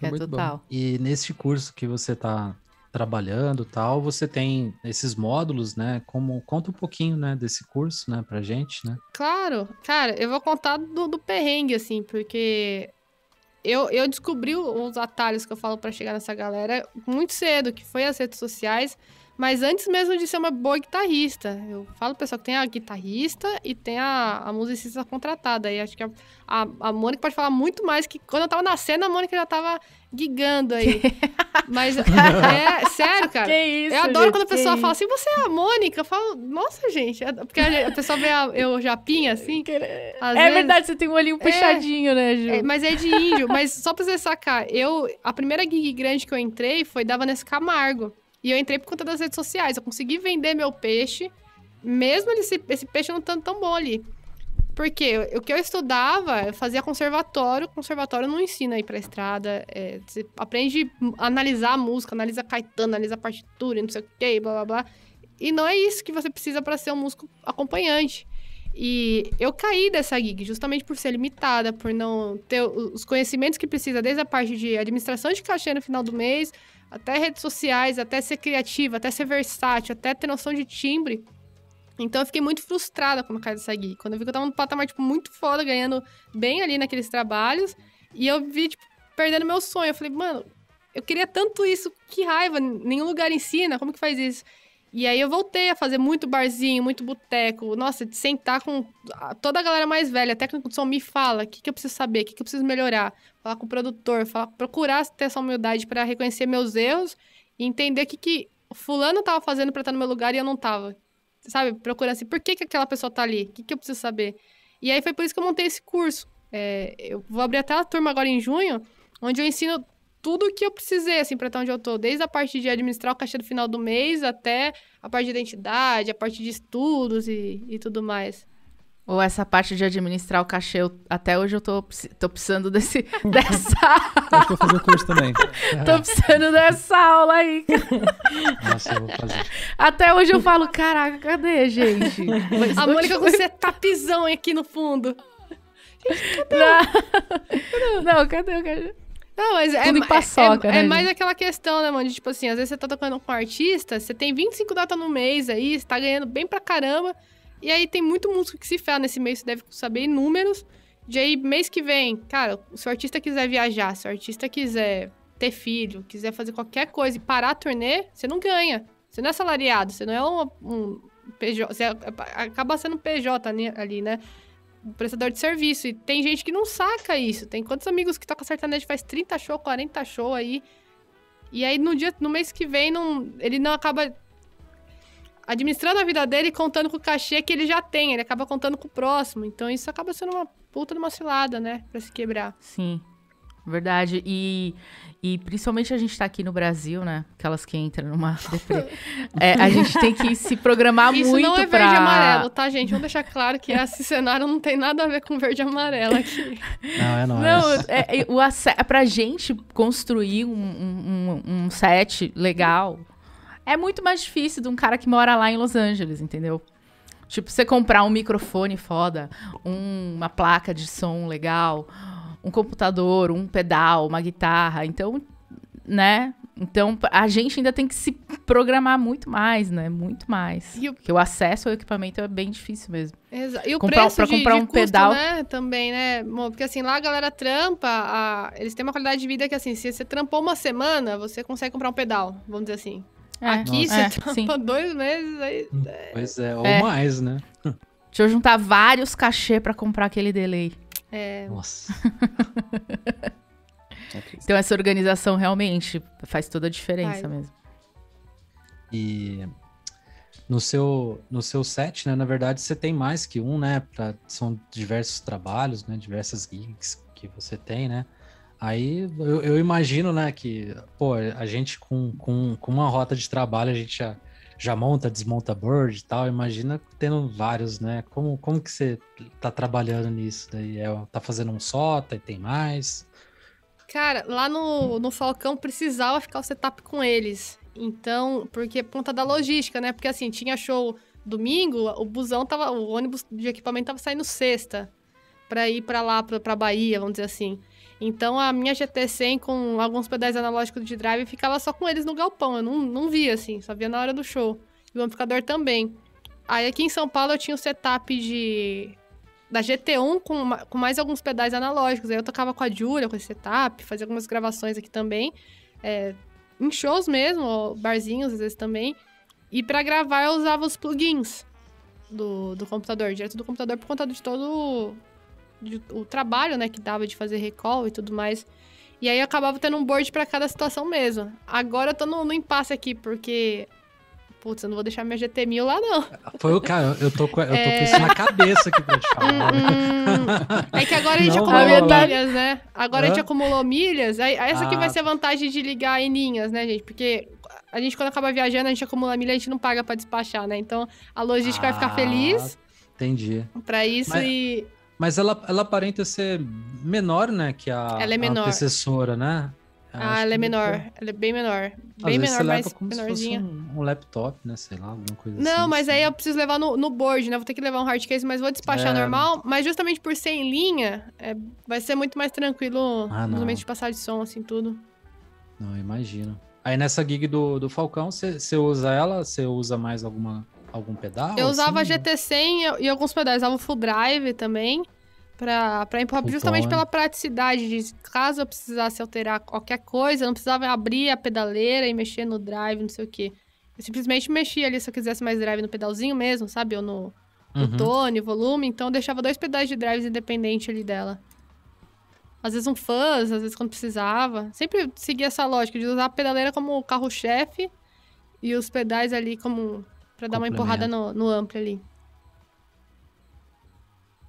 é total. Bom. E nesse curso que você tá trabalhando tal, você tem esses módulos, né? Como conta um pouquinho, né, desse curso, né, pra gente, né? Claro, cara, eu vou contar do, do perrengue, assim, porque eu, eu descobri os atalhos que eu falo para chegar nessa galera muito cedo, que foi as redes sociais. Mas antes mesmo de ser uma boa guitarrista, eu falo pessoal que tem a guitarrista e tem a, a musicista contratada. E acho que a, a, a, Mônica pode falar muito mais que quando eu tava na cena, a Mônica já tava gigando aí. Mas é sério, cara. Que isso, eu adoro gente, quando a pessoa fala assim: você é a Mônica? Eu falo, nossa, gente. É, porque a, pessoa vê a, eu japinha assim. É vezes... verdade, você tem um olhinho é. puxadinho, é, né, Ju? É, mas é de índio. mas só pra você sacar, eu. A primeira gig grande que eu entrei foi da Vanessa Camargo. E eu entrei por conta das redes sociais. Eu consegui vender meu peixe, mesmo esse, esse peixe não estando tão bom ali. Porque o que eu estudava, eu fazia conservatório, conservatório não ensina a ir pra estrada. É, você aprende a analisar a música, analisa Caetano, analisa a partitura, não sei o quê, blá blá blá. E não é isso que você precisa para ser um músico acompanhante. E eu caí dessa gig justamente por ser limitada, por não ter os conhecimentos que precisa, desde a parte de administração de cachê no final do mês, até redes sociais, até ser criativa, até ser versátil, até ter noção de timbre. Então eu fiquei muito frustrada com a cara dessa Gui. Quando eu vi que eu tava num patamar, tipo, muito foda, ganhando bem ali naqueles trabalhos. E eu vi, tipo, perdendo meu sonho. Eu falei, mano, eu queria tanto isso, que raiva, nenhum lugar ensina, como que faz isso? E aí eu voltei a fazer muito barzinho, muito boteco. Nossa, de sentar com toda a galera mais velha. Técnico de som me fala o que, que eu preciso saber, o que, que eu preciso melhorar. Falar com o produtor, falar, procurar ter essa humildade para reconhecer meus erros e entender o que, que fulano tava fazendo para estar no meu lugar e eu não tava. Sabe? procurar assim, por que, que aquela pessoa tá ali? O que, que eu preciso saber? E aí foi por isso que eu montei esse curso. É, eu vou abrir até a turma agora em junho, onde eu ensino tudo que eu precisei, assim, para estar onde eu tô, desde a parte de administrar o caixa do final do mês até a parte de identidade, a parte de estudos e, e tudo mais. Ou essa parte de administrar o cachê, eu, até hoje eu tô, tô precisando desse, dessa... eu vou fazer o curso também. tô precisando dessa aula aí. Nossa, eu vou fazer. Até hoje eu falo, caraca, cadê, gente? Mas a Mônica com é tapizão aqui no fundo. Gente, cadê? Não, não cadê o cachê? Não, mas é, é, paçoca, é, é, né, é, mais aquela questão, né, mano? De, tipo assim, às vezes você tá tocando com um artista, você tem 25 datas no mês aí, você tá ganhando bem pra caramba. E aí tem muito músico que se ferra nesse mês, você deve saber números. De aí, mês que vem, cara, se o artista quiser viajar, se o artista quiser ter filho, quiser fazer qualquer coisa e parar a turnê, você não ganha. Você não é salariado, você não é um, um PJ, você é, é, acaba sendo PJ né, ali, né? um prestador de serviço. E tem gente que não saca isso. Tem quantos amigos que tocam sertanejo faz 30 show, 40 show aí. E aí no dia, no mês que vem, não, ele não acaba administrando a vida dele e contando com o cachê que ele já tem. Ele acaba contando com o próximo. Então isso acaba sendo uma puta de uma cilada, né? Pra se quebrar. Sim. Verdade. E, e principalmente a gente tá aqui no Brasil, né? Aquelas que entram numa deprê. É, a gente tem que se programar Isso muito Isso não é verde pra... e amarelo, tá, gente? Vamos deixar claro que esse cenário não tem nada a ver com verde e amarelo aqui. Não, é nóis. Não, é, é, o é pra gente construir um, um, um set legal, é muito mais difícil de um cara que mora lá em Los Angeles, entendeu? Tipo, você comprar um microfone foda, um, uma placa de som legal, um computador, um pedal, uma guitarra. Então, né? Então, a gente ainda tem que se programar muito mais, né? Muito mais. E o... Porque o acesso ao equipamento é bem difícil mesmo. Exato. E o comprar, preço pra comprar de um custo, pedal... né? Também, né? Bom, porque assim, lá a galera trampa, a... eles têm uma qualidade de vida que assim, se você trampou uma semana, você consegue comprar um pedal, vamos dizer assim. É. Aqui Nossa. você é, trampa sim. dois meses, aí... Pois é, ou é. mais, né? Deixa eu juntar vários cachê para comprar aquele delay. É. Nossa. é então essa organização realmente faz toda a diferença Ai. mesmo. E no seu no seu set, né, na verdade você tem mais que um, né, pra, são diversos trabalhos, né, diversas gigs que você tem, né? Aí eu, eu imagino, né, que pô, a gente com, com, com uma rota de trabalho a gente já já monta, desmonta board e tal, imagina tendo vários, né? Como, como que você tá trabalhando nisso daí? É, tá fazendo um só, tá, tem mais? Cara, lá no, no Falcão precisava ficar o setup com eles. Então, porque é ponta da logística, né? Porque assim, tinha show domingo, o busão tava, o ônibus de equipamento tava saindo sexta para ir para lá, para Bahia, vamos dizer assim. Então a minha GT100 com alguns pedais analógicos de drive ficava só com eles no galpão. Eu não, não via assim, só via na hora do show. E o amplificador também. Aí aqui em São Paulo eu tinha o setup de da GT1 com, com mais alguns pedais analógicos. Aí eu tocava com a Julia, com esse setup, fazia algumas gravações aqui também. É, em shows mesmo, barzinhos às vezes também. E para gravar eu usava os plugins do, do computador, direto do computador, por conta de todo de, o trabalho, né, que dava de fazer recall e tudo mais. E aí eu acabava tendo um board para cada situação mesmo. Agora eu tô no, no impasse aqui, porque putz, eu não vou deixar minha GT1000 lá, não. Foi o cara, eu tô, eu tô é... com isso na cabeça aqui pra te falar. Hum, é que agora a gente não, acumulou milhas, né? Agora Hã? a gente acumulou milhas. Aí, essa ah. aqui vai ah. ser a vantagem de ligar em linhas, né, gente? Porque a gente, quando acaba viajando, a gente acumula milha, a gente não paga pra despachar, né? Então a logística ah, vai ficar ah, feliz. Entendi. Pra isso Mas... e. Mas ela, ela aparenta ser menor, né? Que a, ela é menor. a antecessora, né? ah, ela é menor. Que... É. Ela é bem menor. Bem menor, mas menorzinha. Um, um, laptop, né? Sei lá, alguma coisa Não, assim. Não, mas assim. aí eu preciso levar no, no board, né? Vou ter que levar um hard case, mas vou despachar é... normal. Mas justamente por ser em linha, é, vai ser muito mais tranquilo ah, no momento de passar de som, assim, tudo. Não, imagino. Aí nessa gig do, do Falcão, você usa ela? Você usa mais alguma, algum pedal? Eu assim? usava GT100 e alguns pedais. Eu usava o Full Drive também para pra IMPOP, justamente pela praticidade de caso eu precisasse alterar qualquer coisa, não precisava abrir a pedaleira e mexer no drive, não sei o quê. Eu simplesmente mexia ali se eu quisesse mais drive no pedalzinho mesmo, sabe? Ou no, no uhum. tone, volume. Então eu deixava dois pedais de drives independente ali dela. Às vezes um fuzz, às vezes quando precisava. Sempre seguia essa lógica de usar a pedaleira como carro-chefe e os pedais ali como para dar uma empurrada no, no ali.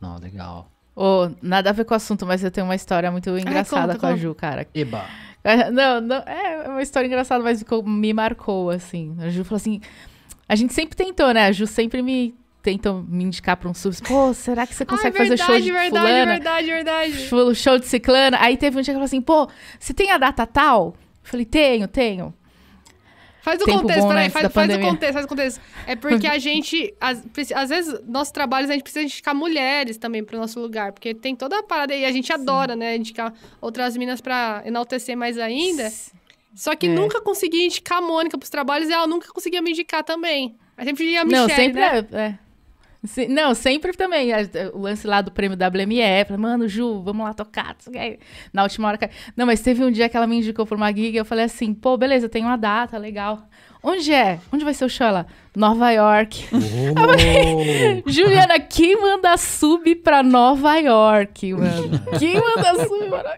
Não, legal. Oh, nada a ver com o assunto, mas eu tenho uma história muito engraçada Ai, conta, com a Ju, cara. Eba. Não, não, é uma história engraçada, mas ficou, me marcou, assim. A Ju falou assim. A gente sempre tentou, né? A Ju sempre me tentou me indicar pra um sub. Pô, será que você ah, é consegue Ai, verdade, fazer show de verdade, fulana? Verdade, verdade, verdade. Show de ciclana. Aí teve um dia que ela falou assim, pô, você tem a data tal? Eu falei, tenho, tenho. Faz o contexto, peraí, né, faz, faz o contexto, faz o contexto. É porque a gente, às, às vezes, nossos trabalhos, a gente precisa indicar mulheres também pro nosso lugar, porque tem toda a parada e a gente Sim. adora, né, indicar outras minas pra enaltecer mais ainda. Sim. Só que é. nunca consegui indicar a Mônica pros trabalhos e ela nunca conseguia me indicar também. A gente ia a Michelle, Não, sempre né? é, é não, sempre também. O lance lá do prêmio WME. Falei, mano, Ju, vamos lá tocar. Na última hora. Não, mas teve um dia que ela me indicou por uma gig. Eu falei assim, pô, beleza, tem uma data, legal. Onde é? Onde vai ser o show? Ela, Nova York. Oh. Juliana, quem manda sub pra Nova York, mano? Quem manda sub pra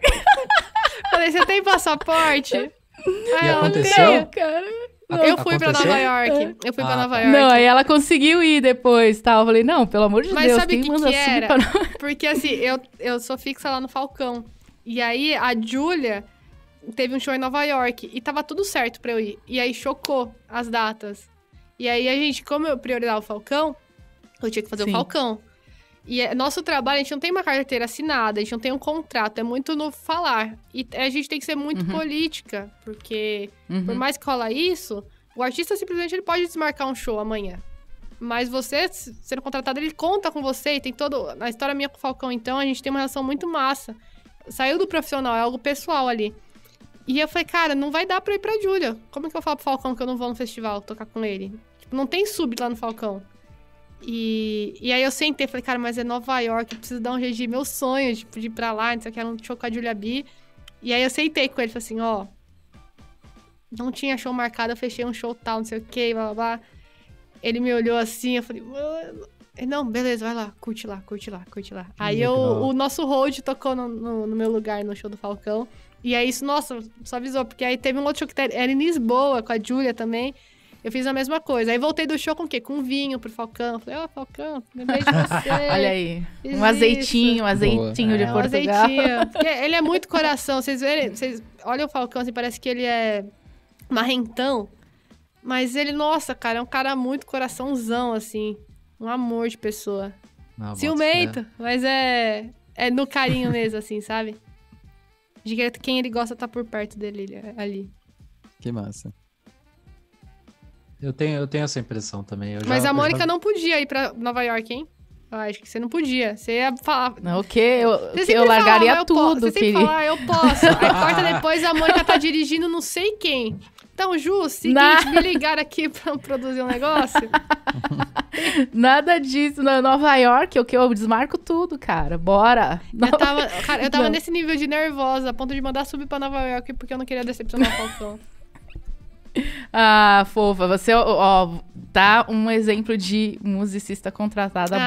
Falei, você tem passaporte? E Ai, aconteceu? Tenho, cara. Não, eu fui pra Nova York. É. Eu fui ah, pra Nova tá. York. Não, aí ela conseguiu ir depois, tal. Tá? Eu falei, não, pelo amor de Mas Deus, sabe o que, que era? Pra... Porque assim, eu, eu sou fixa lá no Falcão. E aí a Júlia teve um show em Nova York e tava tudo certo pra eu ir. E aí chocou as datas. E aí a gente, como eu priorizava o Falcão, eu tinha que fazer Sim. o Falcão. E é, nosso trabalho, a gente não tem uma carteira assinada, a gente não tem um contrato, é muito no falar. E a gente tem que ser muito uhum. política, porque uhum. por mais que rola isso, o artista simplesmente ele pode desmarcar um show amanhã. Mas você, sendo contratado, ele conta com você e tem todo. Na história minha com o Falcão, então, a gente tem uma relação muito massa. Saiu do profissional, é algo pessoal ali. E eu falei, cara, não vai dar pra ir pra Júlia. Como é que eu falo pro Falcão que eu não vou no festival tocar com ele? Tipo, não tem sub lá no Falcão. E, e aí eu sentei, falei, cara, mas é Nova York, eu preciso dar um regime, meu sonho, tipo, de ir pra lá, não sei o que, era um show com a Julia B. E aí eu sentei com ele, falei assim, ó, não tinha show marcado, eu fechei um show tal, não sei o que, blá, blá, blá. Ele me olhou assim, eu falei, mano... Não, beleza, vai lá, curte lá, curte lá, curte lá. aí eu, o nosso road tocou no, no, no meu lugar, no show do Falcão. E aí isso, nossa, só avisou, porque aí teve um outro show que tá, era em Lisboa, com a Júlia também. Eu fiz a mesma coisa. Aí voltei do show com o quê? Com vinho pro Falcão. Falei, ó, oh, Falcão, lembrei de você. Olha aí. Fiz um azeitinho, um azeitinho Boa. de é, Portugal. Um azeitinho. Porque ele é muito coração. Vocês verem, vocês olham o Falcão, assim, parece que ele é marrentão. Mas ele, nossa, cara, é um cara muito coraçãozão, assim. Um amor de pessoa. Não, Ciumento, é. mas é, é no carinho mesmo, assim, sabe? De quem ele gosta tá por perto dele ali. Que massa. Eu tenho, eu tenho essa impressão também. Eu Mas já, a Mônica já... não podia ir pra Nova York, hein? Eu acho que você não podia. Você ia falar. Não, o quê? Eu, eu largaria falava, tudo, eu Você sempre fala, eu posso. Aí corta depois a Mônica tá dirigindo não sei quem. Então, Ju, seguinte, Nada. me ligar aqui pra produzir um negócio. Nada disso. Na Nova York, o que eu desmarco tudo, cara. Bora. Eu tava, cara, eu tava nesse nível de nervosa, a ponto de mandar subir pra Nova York porque eu não queria decepcionar o Falcão. ah, fofa, você ó, dá um exemplo de musicista contratada ah,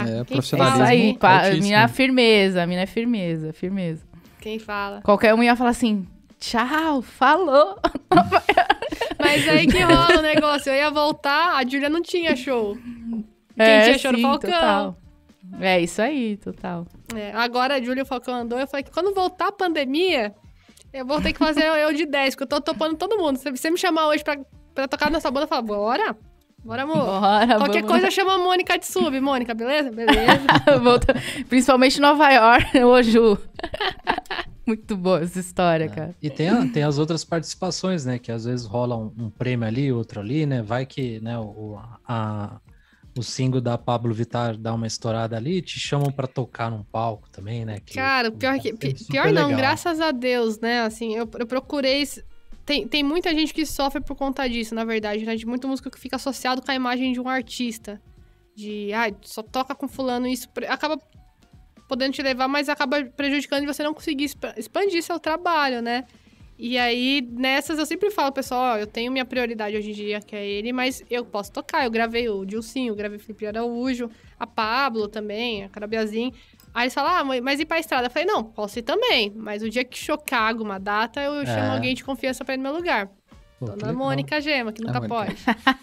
boa, hein? É, profissionalismo. Isso aí, minha firmeza, minha firmeza, firmeza. Quem fala? Qualquer um ia falar assim: tchau, falou. Mas aí que rola o negócio. Eu ia voltar, a Júlia não tinha show. Quem é, tinha show sim, no Falcão. Total. É isso aí, total. É, agora a Júlia e o Falcão andou. Eu falei que quando voltar a pandemia, eu vou ter que fazer eu de 10, porque eu tô topando todo mundo. Se você me chamar hoje pra, pra tocar na sua banda, eu falo, bora! Bora, amor. Bora, Qualquer vamos. coisa chama a Mônica de sub. Mônica, beleza? Beleza. Principalmente Nova York, ô Ju. Muito boa essa história, é. cara. E tem, tem as outras participações, né? Que às vezes rola um, um prêmio ali, outro ali, né? Vai que né, o, a, o single da Pablo Vittar dá uma estourada ali, te chamam para tocar num palco também, né? Que Cara, é pior é que pior não, legal. graças a Deus, né? Assim, eu, eu procurei tem, tem muita gente que sofre por conta disso, na verdade, né? De muito músico que fica associado com a imagem de um artista. De, ah, só toca com fulano, isso acaba podendo te levar, mas acaba prejudicando e você não conseguir expandir seu trabalho, né? E aí, nessas, eu sempre falo, pessoal, ó, eu tenho minha prioridade hoje em dia, que é ele, mas eu posso tocar. Eu gravei o Dilcinho, gravei o Felipe Araújo, a Pablo também, a Carabiazin. Aí eles falam, ah, mas ir pra estrada? Eu falei, não, posso ir também. Mas o dia que chocar alguma data, eu é. chamo alguém de confiança pra ir no meu lugar. Pô, Dona Mônica Gema, que é nunca pode.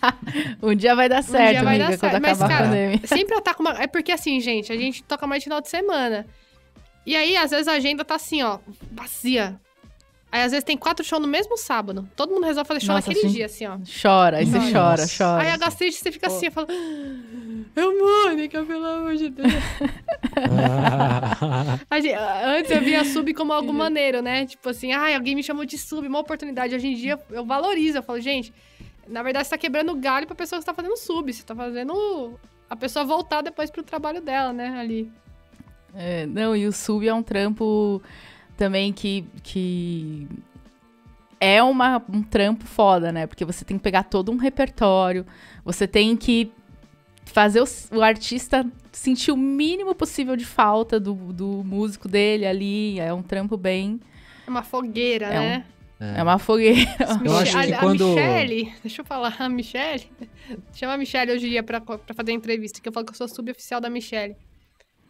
um dia vai dar certo, um dia vai dar certo. Mas, cara, sempre eu com uma... É porque assim, gente, a gente toca mais de final de semana. E aí, às vezes, a agenda tá assim, ó, vazia. Aí às vezes tem quatro shows no mesmo sábado. Todo mundo resolve fazer show Nossa, naquele assim, dia, assim, ó. Chora, aí você Nossa. chora, chora. Aí a assim. gastrite você fica oh. assim, fala. Ah, eu, Mônica, pelo amor de Deus. gente, antes eu via sub como algo maneiro, né? Tipo assim, ai, ah, alguém me chamou de sub, uma oportunidade. Hoje em dia eu valorizo, eu falo, gente, na verdade você tá quebrando galho pra pessoa que tá fazendo sub. Você tá fazendo a pessoa voltar depois pro trabalho dela, né? Ali. É, não, e o sub é um trampo também que, que é uma, um trampo foda, né? Porque você tem que pegar todo um repertório, você tem que fazer o, o artista sentir o mínimo possível de falta do, do músico dele ali. É um trampo bem. É uma fogueira, é né? Um, é. é. uma fogueira. Eu acho que a, quando... a Michelle, deixa eu falar, a Michelle, chama a Michelle hoje em dia pra, pra fazer a entrevista, que eu falo que eu sou suboficial da Michelle.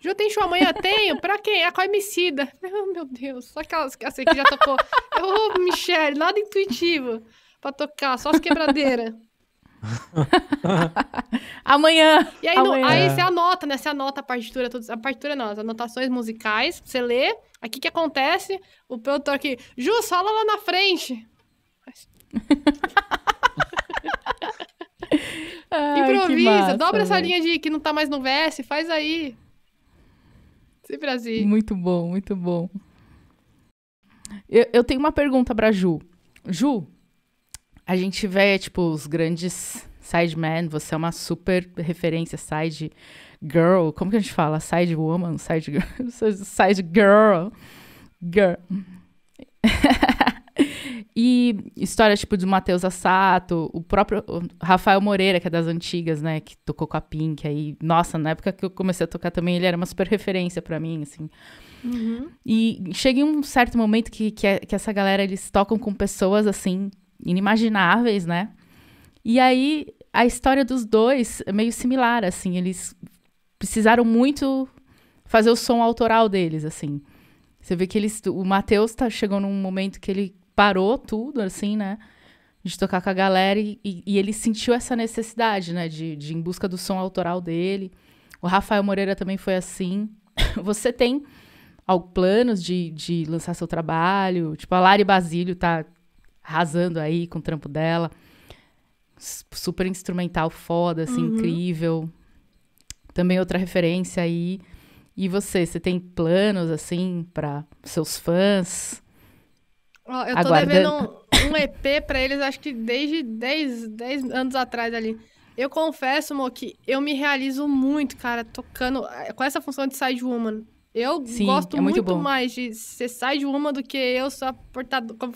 Já tem show amanhã? Tenho. Pra quem? É com a Emicida. Oh, meu Deus. Só aquelas que assim, que já tocou. Ô, oh, Michelle, nada intuitivo pra tocar, só as quebradeiras. amanhã. E aí, amanhã. No, aí você é. anota, né? Você anota a partitura, todas, a partitura não, as anotações musicais, você lê. Aqui que acontece, o produtor aqui, Ju, fala lá na frente. Ai, Improvisa, dobra essa né? linha de que não tá mais no verso, faz aí. Sempre assim. Muito bom, muito bom. Eu, eu tenho uma pergunta pra Ju. Ju, a gente vê, tipo, os grandes sidemen, você é uma super referência side girl, como que a gente fala? Side woman, side girl, side girl, girl. E histórias tipo do Matheus Assato, o próprio Rafael Moreira, que é das antigas, né? Que tocou com a Pink aí. Nossa, na época que eu comecei a tocar também, ele era uma super referência para mim, assim. Uhum. E chega em um certo momento que, que, que essa galera, eles tocam com pessoas, assim, inimagináveis, né? E aí, a história dos dois é meio similar, assim. Eles precisaram muito fazer o som autoral deles, assim. Você vê que eles, o Matheus tá, chegou num momento que ele parou tudo, assim, né? De tocar com a galera e, e, e ele sentiu essa necessidade, né? De, de ir em busca do som autoral dele. O Rafael Moreira também foi assim. Você tem ao, planos de, de lançar seu trabalho? Tipo, a Lari Basílio tá arrasando aí com o trampo dela. Super instrumental foda, assim, uhum. incrível. Também outra referência aí. E você, você tem planos, assim, para seus fãs? Ó, eu tô devendo um, um EP pra eles, acho que desde 10, 10 anos atrás ali. Eu confesso, Mo, que eu me realizo muito, cara, tocando eh, com essa função de sidewoman. Eu Sim, gosto é muito, muito mais de ser sidewoman do que eu ser a portadora. Como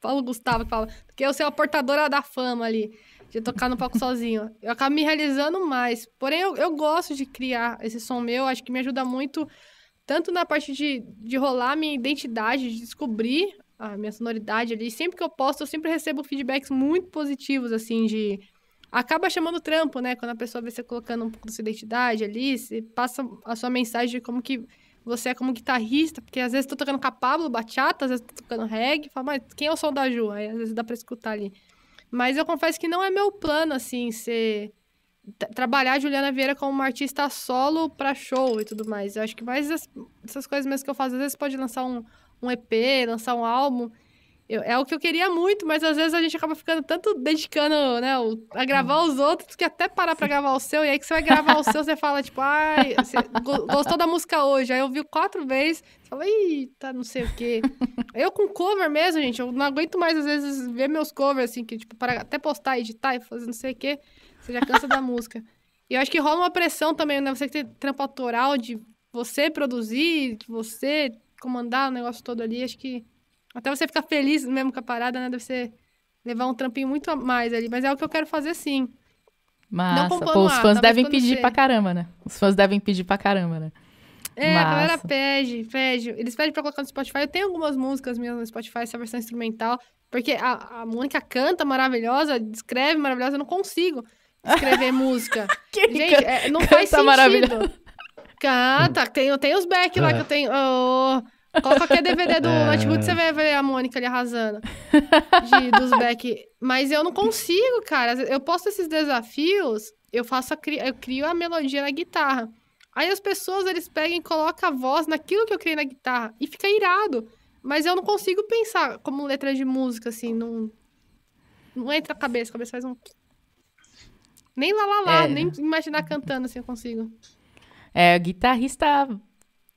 fala Gustavo que fala, do que eu ser a portadora da fama ali, de tocar no palco sozinho. Eu acabo me realizando mais. Porém, eu, eu gosto de criar esse som meu, acho que me ajuda muito, tanto na parte de, de rolar minha identidade, de descobrir a minha sonoridade ali. Sempre que eu posto, eu sempre recebo feedbacks muito positivos, assim, de. Acaba chamando trampo, né? Quando a pessoa vê você colocando um pouco da sua identidade ali, você passa a sua mensagem de como que você é como guitarrista, porque às vezes tô tocando Pablo, bachata, às vezes tô tocando reggae, fala, mas quem é o som da Ju? Aí às vezes dá pra escutar ali. Mas eu confesso que não é meu plano, assim, ser. Trabalhar a Juliana Vieira como uma artista solo para show e tudo mais. Eu acho que mais essas coisas mesmo que eu faço, às vezes pode lançar um, um EP, lançar um álbum. Eu, é o que eu queria muito, mas às vezes a gente acaba ficando tanto dedicando, né, a gravar hum. os outros, que até parar pra gravar o seu, e aí que você vai gravar o seu, você fala, tipo, ai, gostou da música hoje, aí eu vi quatro vezes, fala, eita, não sei o quê. eu com cover mesmo, gente, eu não aguento mais às vezes ver meus covers, assim, que, tipo, para até postar, editar e fazer não sei o quê, você já cansa da música. E eu acho que rola uma pressão também, né, você que tem trampo autoral de você produzir, de você comandar o negócio todo ali, acho que até você ficar feliz mesmo com a parada, né? Deve ser levar um trampinho muito a mais ali. Mas é o que eu quero fazer sim. Mas os fãs devem pedir ser. pra caramba, né? Os fãs devem pedir pra caramba, né? É, Massa. a galera pede, pede. Eles pedem pra colocar no Spotify. Eu tenho algumas músicas minhas no Spotify, essa versão instrumental. Porque a, a Mônica canta maravilhosa, escreve maravilhosa, eu não consigo escrever música. Gente, é, não faz sentido. Canta, tá, tem, tem os back lá que eu é. tenho. Oh, qual qualquer é DVD do é. notebook, você vai ver a Mônica ali arrasando. De, dos back. Mas eu não consigo, cara. Eu posto esses desafios, eu faço a, eu crio a melodia na guitarra. Aí as pessoas, eles pegam e colocam a voz naquilo que eu criei na guitarra. E fica irado. Mas eu não consigo pensar como letra de música, assim, não... Não entra a cabeça, a cabeça faz um... Nem lá, lá, lá, é. nem imaginar cantando, assim, eu consigo. É, guitarrista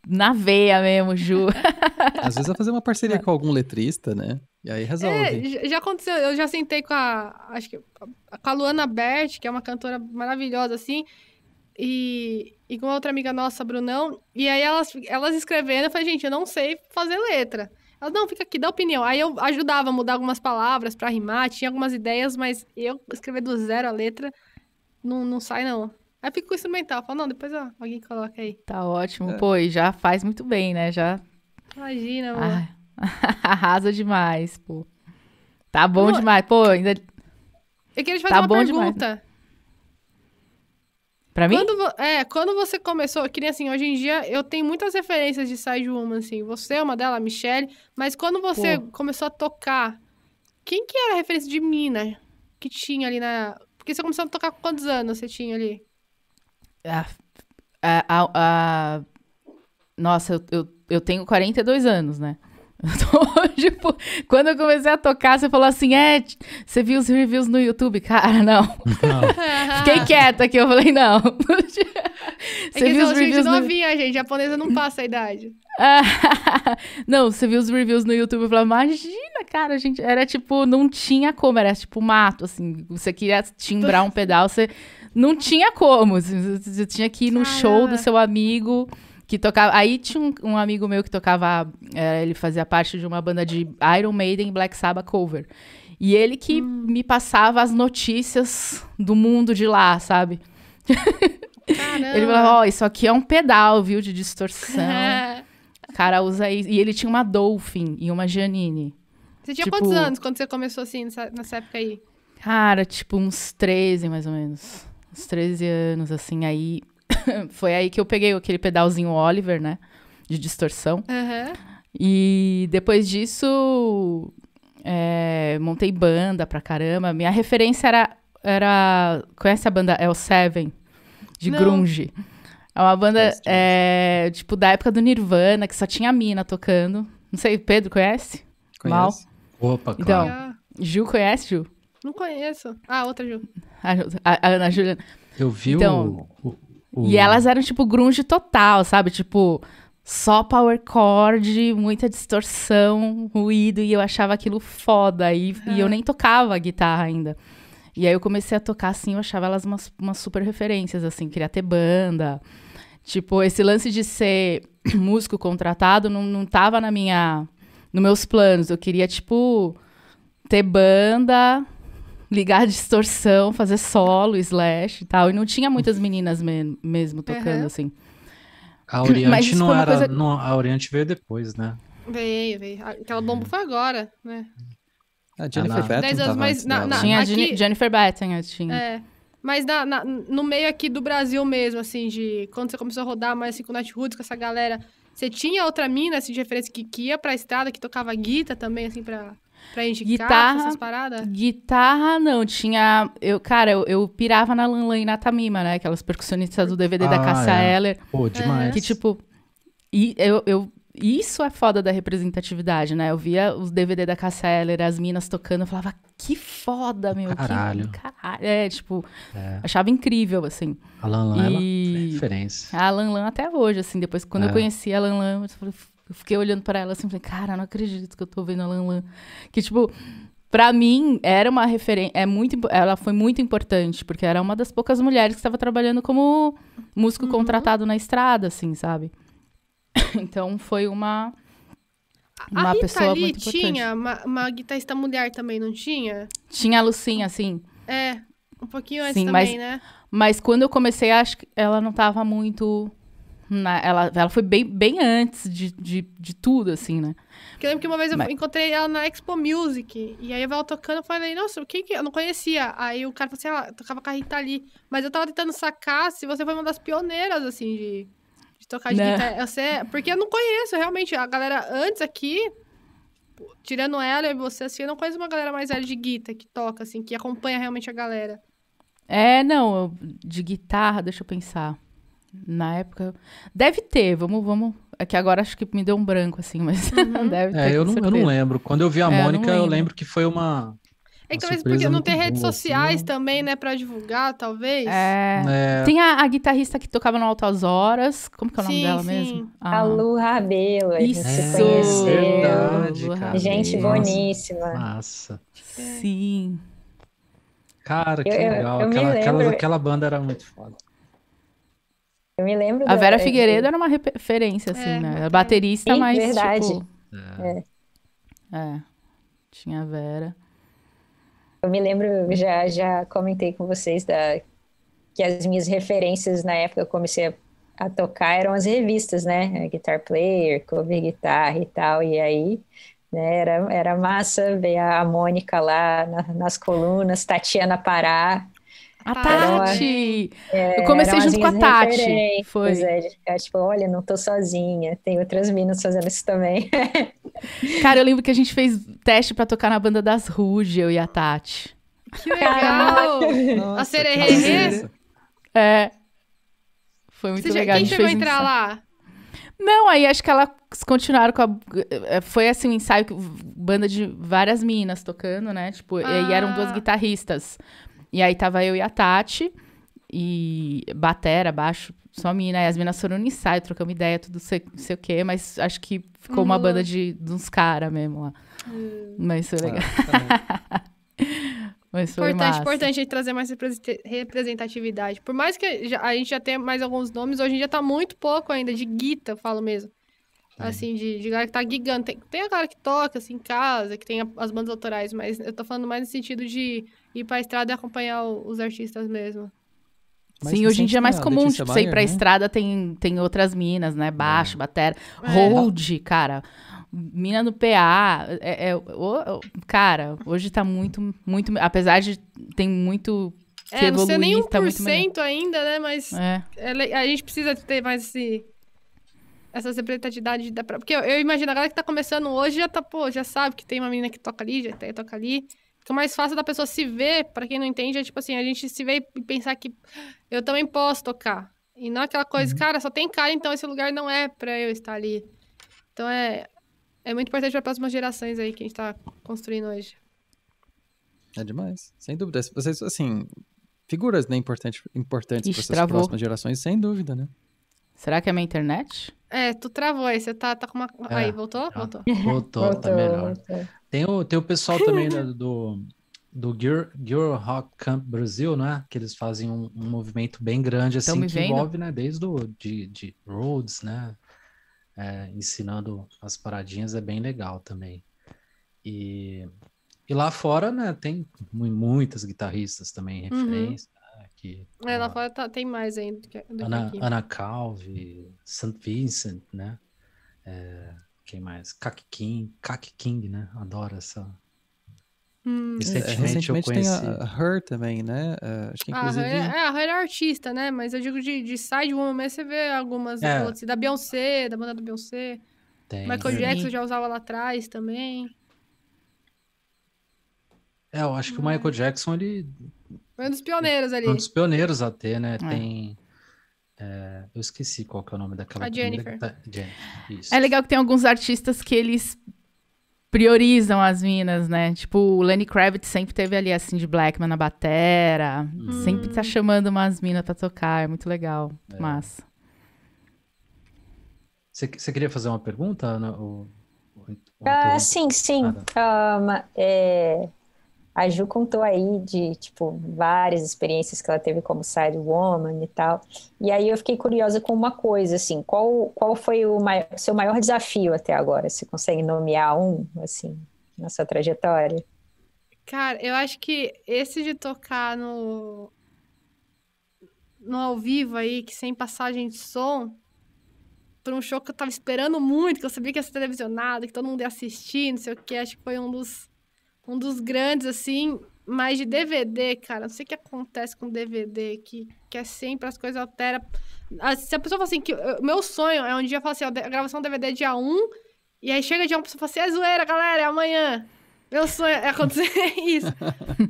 na veia mesmo, Ju. Às vezes vai fazer uma parceria é. com algum letrista, né? E aí resolve. É, já aconteceu, eu já sentei com a. Acho que. Com a Luana Bert, que é uma cantora maravilhosa, assim. E, e com outra amiga nossa, Brunão. E aí elas, elas escrevendo, eu falei, gente, eu não sei fazer letra. Elas, não, fica aqui, dá opinião. Aí eu ajudava a mudar algumas palavras para rimar, tinha algumas ideias, mas eu escrever do zero a letra não, não sai, não. Aí fico com o instrumental. Tá? Falo, não, depois ó, alguém coloca aí. Tá ótimo. É. Pô, e já faz muito bem, né? Já. Imagina, mano. Ah, arrasa demais, pô. Tá bom demais. Pô, ainda. Eu queria te tá fazer tá uma pergunta. Demais. Pra mim? Quando, é, quando você começou, que nem assim, hoje em dia eu tenho muitas referências de Side Woman, assim. Você é uma delas, a Michelle. Mas quando você pô. começou a tocar, quem que era a referência de mina que tinha ali na. Porque você começou a tocar com quantos anos você tinha ali? A, a, a, nossa, eu, eu, eu tenho 42 anos, né? tipo, quando eu comecei a tocar, você falou assim: é, você viu os reviews no YouTube? Cara, não. não. Fiquei quieta aqui, eu falei: não. É você é viu os assim, reviews. Gente no... novinha, gente, japonesa não passa a idade. não, você viu os reviews no YouTube? Eu falei: imagina, cara, a gente. Era tipo, não tinha como, era tipo mato, assim. Você queria timbrar um pedal, você não tinha como. Você tinha que ir no Caramba. show do seu amigo que tocava. Aí tinha um, um amigo meu que tocava. É, ele fazia parte de uma banda de Iron Maiden Black Sabbath cover. E ele que hum. me passava as notícias do mundo de lá, sabe? ele falava: Ó, oh, isso aqui é um pedal, viu, de distorção. Cara, usa isso. E ele tinha uma Dolphin e uma Janine. Você tinha tipo, quantos anos quando você começou assim, nessa, nessa época aí? Cara, tipo uns 13 mais ou menos uns 13 anos, assim, aí foi aí que eu peguei aquele pedalzinho Oliver, né? De distorção. Uhum. E depois disso, é, montei banda pra caramba. Minha referência era, era. Conhece a banda El Seven? De Não. Grunge. É uma banda, é, tipo, da época do Nirvana, que só tinha a mina tocando. Não sei, Pedro conhece? Conhece. Mal. Opa, claro. Então, Ju conhece, Ju? Não conheço. Ah, outra Ju. A, a Ana Juliana. Eu vi então, o, o, o, E elas eram, tipo, grunge total, sabe? Tipo, só power chord, muita distorção, ruído, e eu achava aquilo foda. E, ah. e eu ah. nem tocava guitarra ainda. E aí eu comecei a tocar, assim, eu achava elas umas, umas super referências, assim, queria ter banda. Tipo, esse lance de ser músico contratado não, não tava na minha... Nos meus planos. Eu queria, tipo, ter banda ligar a distorção, fazer solo, slash e tal. E não tinha muitas meninas me mesmo tocando, uhum. assim. A Oriente não era. Coisa... Não, a Oriente veio depois, né? Veio, veio. Aquela bomba foi agora, né? A Jennifer ah, Batten. mas tinha aqui... Jennifer Batten, eu tinha. É. Mas na, na, no meio aqui do Brasil mesmo, assim, de quando você começou a rodar mais assim, com o Night Roots, com essa galera, você tinha outra mina, assim, de referência que, que ia pra estrada, que tocava guita também, assim, pra. Pra indicar guitarra, essas paradas? Guitarra, não. Tinha. Eu, cara, eu, eu pirava na Lanlan e na Tamima, né? Aquelas percussionistas do DVD ah, da Cassa é. Eller. Pô, é. demais. Que, tipo. E eu, eu isso é foda da representatividade, né? Eu via os DVD da Cassa Eller, as minas tocando, eu falava, que foda, meu. Caralho. Que, caralho. É, tipo, é. achava incrível, assim. A Lan Lan e... é referência. A Lan Lan até hoje, assim, depois, quando é. eu conheci a Lan Lan, eu falei, eu fiquei olhando para ela assim, falei, cara, não acredito que eu tô vendo a Lan Lan. Que, tipo, para mim era uma referência, é muito, ela foi muito importante, porque era uma das poucas mulheres que estava trabalhando como músico uhum. contratado na estrada, assim, sabe? então foi uma uma a pessoa ali muito importante. tinha uma, uma, guitarrista mulher também, não tinha? Tinha a Lucinha, assim. É, um pouquinho antes Sim, também, mas, né? Mas quando eu comecei, acho que ela não tava muito na, ela, ela foi bem, bem antes de, de, de tudo, assim, né? Porque eu lembro que uma vez eu Mas... encontrei ela na Expo Music. E aí eu ela tocando, eu falei, nossa, quem que. Eu não conhecia. Aí o cara falou assim, ela ah, tocava com a Rita ali. Mas eu tava tentando sacar se você foi uma das pioneiras, assim, de, de tocar de né? guitarra. Você, porque eu não conheço, realmente. A galera antes aqui, tirando ela e você, assim, eu não conheço uma galera mais velha de guitarra que toca, assim, que acompanha realmente a galera. É, não, de guitarra, deixa eu pensar na época. Deve ter, vamos, vamos. É que agora acho que me deu um branco, assim, mas uhum. deve ter. É, eu não, eu não lembro. Quando eu vi a é, Mônica, lembro. eu lembro que foi uma. É que talvez porque não tem redes assim, sociais assim, também, né, pra divulgar, talvez. É. é. Tem a, a, guitarrista que tocava no Altas Horas. Como que é o nome dela sim. mesmo? Ah. A Lu Rabelo. Isso, é, verdade, cara. Gente boníssima. Massa. Sim. Cara, que eu, legal. Eu, eu aquela, aquela, aquela banda era muito foda. Eu me lembro. A Vera da... É, Figueiredo é. era uma referência, assim, é, né? Era baterista, Sim, mas. Verdade. Tipo... É. é. é. Tinha a Vera. Eu me lembro, já, já comentei com vocês da, que as minhas referências na época que eu comecei a, a tocar eram as revistas, né? Guitar Player, Cover Guitar e tal. E aí né, era, era massa ver a Mônica lá na, nas colunas, Tatiana Pará, a ah, Tati! É, eu comecei junto com a Tati. Foi. É, de tipo, olha, não tô sozinha, tem outras minas fazendo isso também. Cara, eu lembro que a gente fez teste para tocar na banda das Ruge, eu e a Tati. Que legal! Nossa, a Sererê! É. Foi muito Você legal. Já, quem chegou a entrar lá? Não, aí acho que elas continuaram com a. É, foi assim um ensaio, banda de várias minas tocando, né? Tipo, ah. e eram duas ah. guitarristas. E aí tava eu e a Tati, e batera, baixo, só a mina. E as minas foram no ensaio, trocamos ideia, tudo sei, sei o quê, mas acho que ficou uhum. uma banda de, de uns caras mesmo lá. Uhum. Mas foi legal. Ah, mas foi importante, massa. importante a gente trazer mais representatividade. Por mais que a gente já tenha mais alguns nomes, hoje em dia tá muito pouco ainda, de guita, falo mesmo. Sim. Assim, de, de galera que tá gigante. Tem, tem a galera que toca, assim, em casa, que tem a, as bandas autorais, mas eu tô falando mais no sentido de ir pra estrada e acompanhar o, os artistas mesmo. Mas Sim, hoje em dia é mais comum, tipo, você ir pra né? estrada, tem, tem outras minas, né? Baixo, é. batera, é. cara. Mina no PA, é, é o, cara, hoje tá muito, muito, apesar de tem muito é, que é, evoluir, não sei nem 1% tá ainda, né, mas é. é a gente precisa ter mais esse, essa representatividade da própria. Porque eu, eu, imagino, a galera que tá começando hoje já tá, pô, já sabe que tem uma menina que toca ali, já tem, toca ali. Fica mais fácil da pessoa se ver, para quem não entende, é tipo assim, a gente se vê e pensar que eu também posso tocar. E não é aquela coisa, uhum. cara, só tem cara, então esse lugar não é pra eu estar ali. Então é, é muito importante para próximas gerações aí que a gente tá construindo hoje. É demais, sem dúvida. Vocês, assim, figuras né, importantes, importantes para essas próximas gerações, sem dúvida, né? Será que é minha internet? É, tu travou aí, você tá, tá com uma. É, aí, voltou? Tá. Voltou. Voltou, tá melhor. Tem, o, tem o pessoal também né, do, do gear gear Rock Camp Brasil, né? Que eles fazem um, um movimento bem grande, assim, que envolve, né, desde o de, de Rhodes, né? É, ensinando as paradinhas é bem legal também. E, e lá fora, né, tem muitas guitarristas também, uhum. referência. Uhum aqui. É, lá, fora tá, tem mais ainda do que, Ana, aqui. Ana Calvi, St. Vincent, né? É, quem mais? Kaki King, Kaki King, né? Adoro essa. Hum. Recentemente, é, Recentemente eu conheci... tem a Her também, né? É, acho que inclusive... A Her, é, é, a Her é artista, né? Mas eu digo de, de side woman, mas você vê algumas é. outras, assim, da Beyoncé, da banda da Beyoncé. Tem. Michael Jackson já usava lá atrás também. É, eu acho que o Michael Jackson, ele foi um dos pioneiros ali. Um dos pioneiros até, né? É. Tem. É, eu esqueci qual que é o nome daquela. A Jennifer. Tá, Jennifer é legal que tem alguns artistas que eles priorizam as minas, né? Tipo, o Lenny Kravitz sempre teve ali a assim, Cindy Blackman na batera. Hum. Sempre tá chamando umas minas pra tocar. É muito legal. É. Massa. Você queria fazer uma pergunta, Ana? Ou, ou, ou ah, sim, sim. Um, ah, tá. ah, é, a Ju contou aí de, tipo, várias experiências que ela teve como woman e tal. E aí eu fiquei curiosa com uma coisa, assim, qual, qual foi o maior, seu maior desafio até agora? Você consegue nomear um, assim, na sua trajetória? Cara, eu acho que esse de tocar no no ao vivo aí, que sem passagem de som, para um show que eu tava esperando muito, que eu sabia que ia ser televisionado, que todo mundo ia assistir, não sei o que, acho que foi um dos um dos grandes, assim, mas de DVD, cara, não sei o que acontece com DVD, que, que é sempre as coisas alteram. Ah, se a pessoa fala assim, que meu sonho é um dia falar assim, a gravação do DVD é dia 1, e aí chega dia 1 e fala assim, é zoeira, galera, é amanhã. Meu sonho é acontecer isso.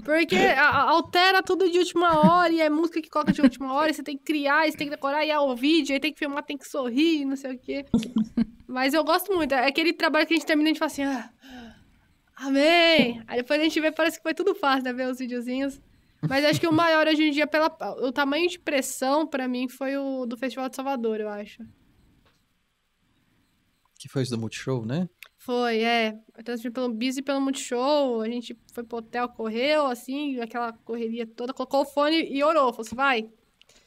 Porque altera tudo de última hora, e é música que coloca de última hora, e você tem que criar, e você tem que decorar, e é o vídeo, aí tem que filmar, tem que sorrir, não sei o quê. Mas eu gosto muito. É aquele trabalho que a gente termina e a gente fala assim, ah, amém! Aí depois a gente vê, parece que foi tudo fácil, né? Ver os videozinhos. Mas acho que o maior hoje em dia, pela, o tamanho de pressão, para mim, foi o do Festival de Salvador, eu acho. Que foi isso do Multishow, né? Foi, é. Eu pelo Biz e pelo Multishow. A gente foi pro hotel, correu, assim, aquela correria toda, colocou o fone e orou. Falou assim, vai.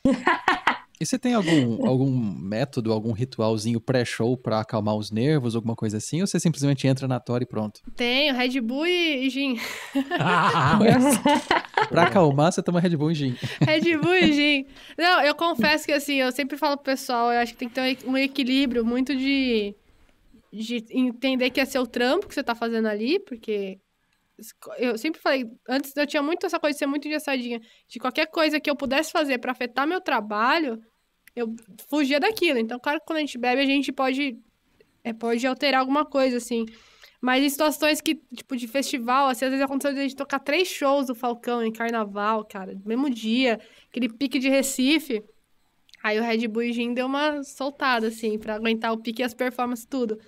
E você tem algum, algum método, algum ritualzinho pré-show para acalmar os nervos, alguma coisa assim? Ou você simplesmente entra na tora e pronto? Tenho, Red Bull e, gin. Ah, mas, pra acalmar, você toma Red Bull e gin. Red Bull e gin. Não, eu confesso que assim, eu sempre falo pro pessoal, eu acho que tem que ter um equilíbrio muito de, de entender que é seu trampo que você tá fazendo ali, porque eu sempre falei, antes eu tinha muito essa coisa de ser muito engessadinha, de qualquer coisa que eu pudesse fazer para afetar meu trabalho, eu fugia daquilo. Então, claro que quando a gente bebe, a gente pode é, pode alterar alguma coisa, assim. Mas em situações que, tipo, de festival, assim, às vezes aconteceu de a gente tocar três shows do Falcão em carnaval, cara, no mesmo dia, aquele pique de Recife. Aí o Red Bull e Gin deu uma soltada, assim, para aguentar o pique e as performances, tudo.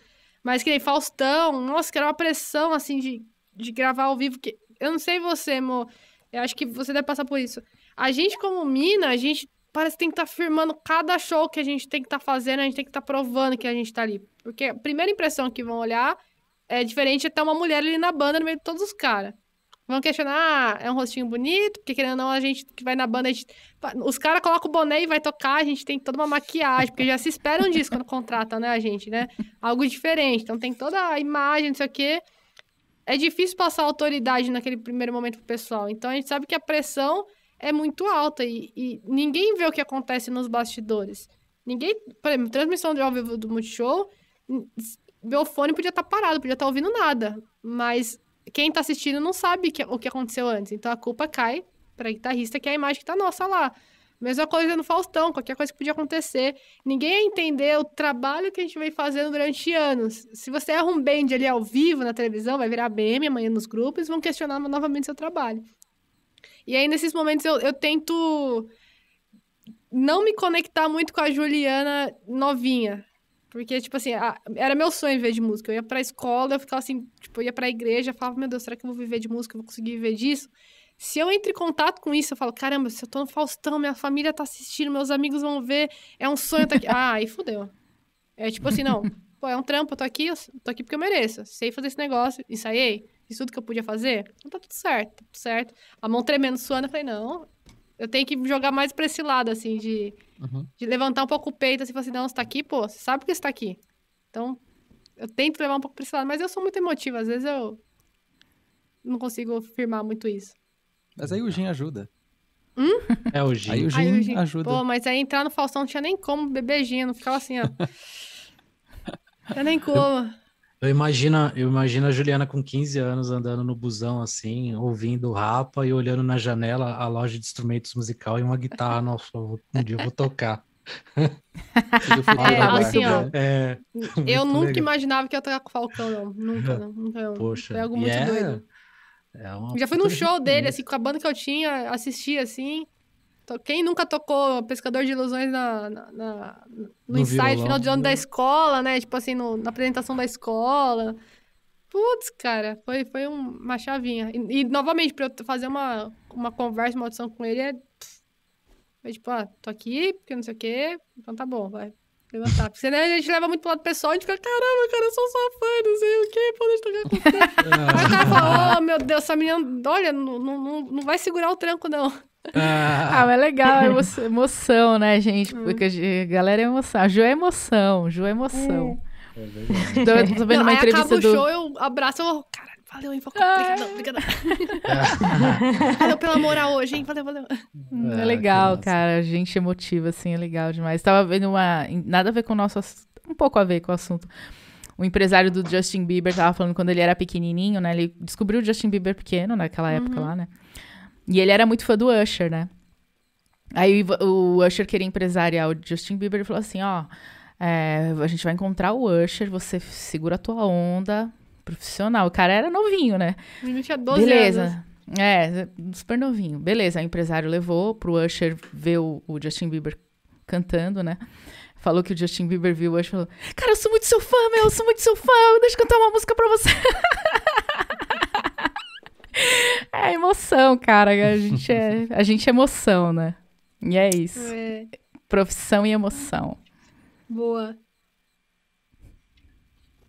Mas que nem Faustão, nossa, que era uma pressão, assim, de de gravar ao vivo, que eu não sei você, amor, eu acho que você deve passar por isso. A gente, como mina, a gente parece que tem que estar tá firmando cada show que a gente tem que estar tá fazendo, a gente tem que estar tá provando que a gente está ali. Porque a primeira impressão que vão olhar é diferente até uma mulher ali na banda, no meio de todos os caras. Vão questionar, ah, é um rostinho bonito, porque querendo ou não, a gente que vai na banda, gente... os caras colocam o boné e vai tocar, a gente tem toda uma maquiagem, porque já se esperam disso quando contratam, né, a gente, né? Algo diferente. Então tem toda a imagem, não sei o quê é difícil passar autoridade naquele primeiro momento pro pessoal. Então a gente sabe que a pressão é muito alta e, e ninguém vê o que acontece nos bastidores. Ninguém, por exemplo, transmissão de ao vivo do Multishow, meu fone podia estar tá parado, podia estar tá ouvindo nada, mas quem está assistindo não sabe que, o que aconteceu antes. Então a culpa cai para guitarrista, que é a imagem que tá nossa lá. Mesma coisa no Faustão, qualquer coisa que podia acontecer. Ninguém ia entender o trabalho que a gente vem fazendo durante anos. Se você erra um bend ali ao vivo na televisão, vai virar BM amanhã nos grupos, vão questionar novamente seu trabalho. E aí, nesses momentos, eu, eu tento não me conectar muito com a Juliana novinha. Porque, tipo assim, a, era meu sonho viver de música. Eu ia pra escola, eu ficava assim, tipo, eu ia pra igreja, falava, meu Deus, será que eu vou viver de música? Eu vou conseguir viver disso? Se eu entro em contato com isso, eu falo, caramba, se eu tô no Faustão, minha família tá assistindo, meus amigos vão ver, é um sonho eu tá tô aqui. ah, aí fudeu. É tipo assim, não, pô, é um trampo, eu tô aqui, eu tô aqui porque eu mereço. Sei fazer esse negócio, ensaiei, fiz tudo que eu podia fazer, então tá tudo certo, tá tudo certo. A mão tremendo, suando, eu falei, não, eu tenho que jogar mais pra esse lado, assim, de, uhum. de levantar um pouco o peito, assim, falar assim, não, você tá aqui, pô, você sabe que você tá aqui. Então, eu tento levar um pouco pra esse lado, mas eu sou muito emotiva, às vezes eu não consigo firmar muito isso. Mas aí o Gin ajuda. Hum? É o Gin. Aí o Gin, aí, o Gin ajuda. Pô, mas aí entrar no Faustão não tinha nem como beber Gin, não ficava assim, ó. Eu nem como. Eu, eu, imagino, eu imagino a Juliana com 15 anos andando no busão assim, ouvindo Rapa e olhando na janela a loja de instrumentos musical e uma guitarra. Nossa, um dia eu vou tocar. é, assim, ó, né? é, eu nunca legal. imaginava que eu ia tocar com o Falcão, não. Nunca, não. Nunca, Poxa. algo muito é? doido. É Já fui num show dele, assim, com a banda que eu tinha, assisti assim. Quem nunca tocou Pescador de Ilusões na, na, na no, no ensaio violão, final de ano né? da escola, né? Tipo assim, no, na apresentação da escola. Putz, cara, foi, foi uma chavinha. E, e, novamente, pra eu fazer uma, uma conversa, uma audição com ele, é. é tipo, ah, tô aqui, porque não sei o quê, então tá bom, vai levantar. Porque senão a gente leva muito pro lado pessoal, a gente fica, caramba, cara, eu sou só fã, não sei o quê, pô, deixa eu com ah. Aí o cara fala, oh, meu Deus, essa menina, olha, não, não, não vai segurar o tranco, não. Ah, ah mas é legal, é emoção, né, gente? Hum. Porque a galera é emoção. A Ju é emoção, Ju é emoção. É. É então, eu tô vendo não, uma entrevista acaba do... o show, eu abraço, eu, cara, Valeu, hein, Falcão. Obrigada, ah. obrigada. valeu pela moral hoje, hein? Valeu, valeu. É, é legal, cara. Gente emotiva, assim, é legal demais. Tava vendo uma. Nada a ver com o nosso. Um pouco a ver com o assunto. O empresário do Justin Bieber tava falando quando ele era pequenininho, né? Ele descobriu o Justin Bieber pequeno, naquela uhum. época uhum. lá, né? E ele era muito fã do Usher, né? Aí o Usher queria empresariar o Justin Bieber e falou assim: ó, é, a gente vai encontrar o Usher, você segura a tua onda, profissional. O cara era novinho, né? Ele tinha 12 Beleza. anos. É, super novinho. Beleza, o empresário levou pro Usher ver o, o Justin Bieber cantando, né? Falou que o Justin Bieber viu o Usher e falou: Cara, eu sou muito seu fã, meu, eu sou muito seu fã, deixa eu cantar uma música pra você. é emoção, cara. A gente é, a gente é emoção, né? E é isso. É. Profissão e emoção. Boa.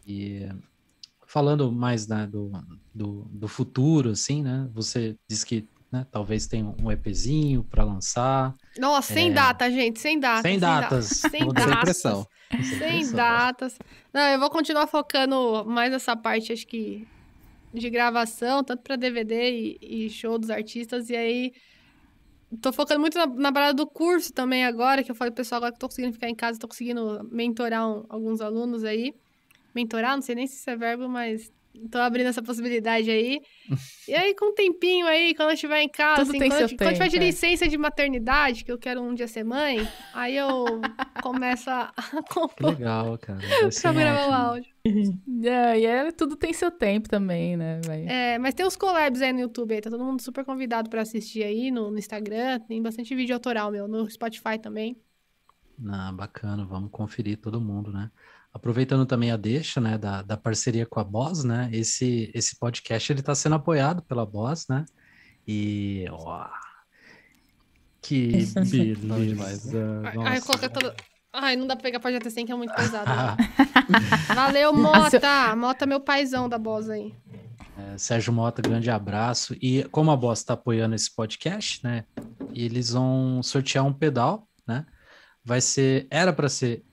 E yeah falando mais né, do, do, do, futuro, assim, né? Você disse que né, talvez tenha um EPzinho para lançar. Nossa, é... sem data, gente, sem data. Sem, datas. Sem datas. Sem pressão. Sem datas. Não, eu vou continuar focando mais nessa parte, acho que de gravação, tanto para DVD e, e, show dos artistas, e aí tô focando muito na, na parada do curso também agora, que eu falei pro pessoal agora que tô conseguindo ficar em casa, tô conseguindo mentorar um, alguns alunos aí mentorar, não sei nem se isso é verbo, mas tô abrindo essa possibilidade aí. E aí, com um tempinho aí, quando eu estiver em casa, Tudo assim, tem quando, eu, tempo, quando eu tiver de é. licença de maternidade, que eu quero um dia ser mãe, aí eu começo a compor. Legal, cara. pra gravar o áudio. É, e é, tudo tem seu tempo também, né? Vai. É, mas tem os collabs aí no YouTube, aí, tá todo mundo super convidado para assistir aí no, no Instagram, tem bastante vídeo autoral meu, no Spotify também. Ah, bacana, vamos conferir todo mundo, né? Aproveitando também a deixa, né, da, da parceria com a Boss, né, esse, esse podcast, ele tá sendo apoiado pela Boss, né, e, ó, que beleza, né. Ai, nossa. Ai, coloca todo... Ai, não dá pra pegar para GT100, que é muito pesado. né? Valeu, ah, Mota! Mota, é meu paizão da Boss aí. É, Sérgio Mota, grande abraço. E como a Boss está apoiando esse podcast, né? Eles vão sortear um pedal, né? Vai ser, era para ser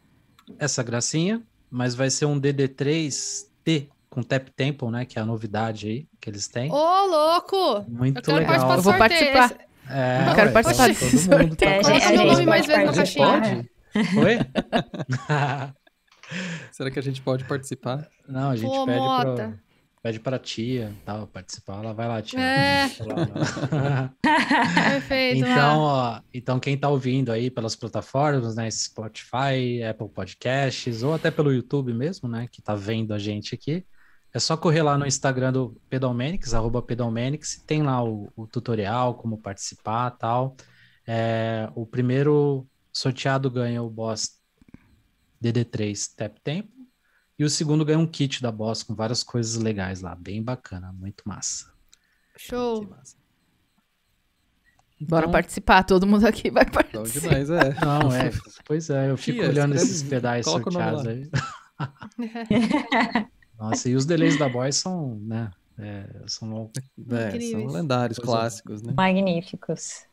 essa gracinha, mas vai ser um DD3T com Tap Temple, né? Que é a novidade aí que eles têm. Ô, louco! Muito eu legal. Eu vou participar. É, eu quero ué, participar. Então, sorteio. tá Coloca meu nome mais vezes na caixinha. Pode? Oi? Será que a gente pode participar? Não, a gente Pô, pede para Pede pra tia tal, participar. Ela vai lá, tia. É. Perfeito. Então, ó, então, quem tá ouvindo aí pelas plataformas, né? Spotify, Apple Podcasts, ou até pelo YouTube mesmo, né? Que tá vendo a gente aqui. É só correr lá no Instagram do Pedalmanics, arroba Pedalmanics, tem lá o, o tutorial, como participar tal. É, o primeiro sorteado ganha o boss DD3 Tap Tempo. E o segundo ganha um kit da Boss com várias coisas legais lá. Bem bacana, muito massa. Show. Muito massa. Então, Bora participar, todo mundo aqui vai participar. Demais, é. Não, é. Pois é, eu fico olhando esses pedais sorteados aí. Nossa, e os delays da Boy são, né? É, são, é, são lendários, clássicos, né? Magníficos.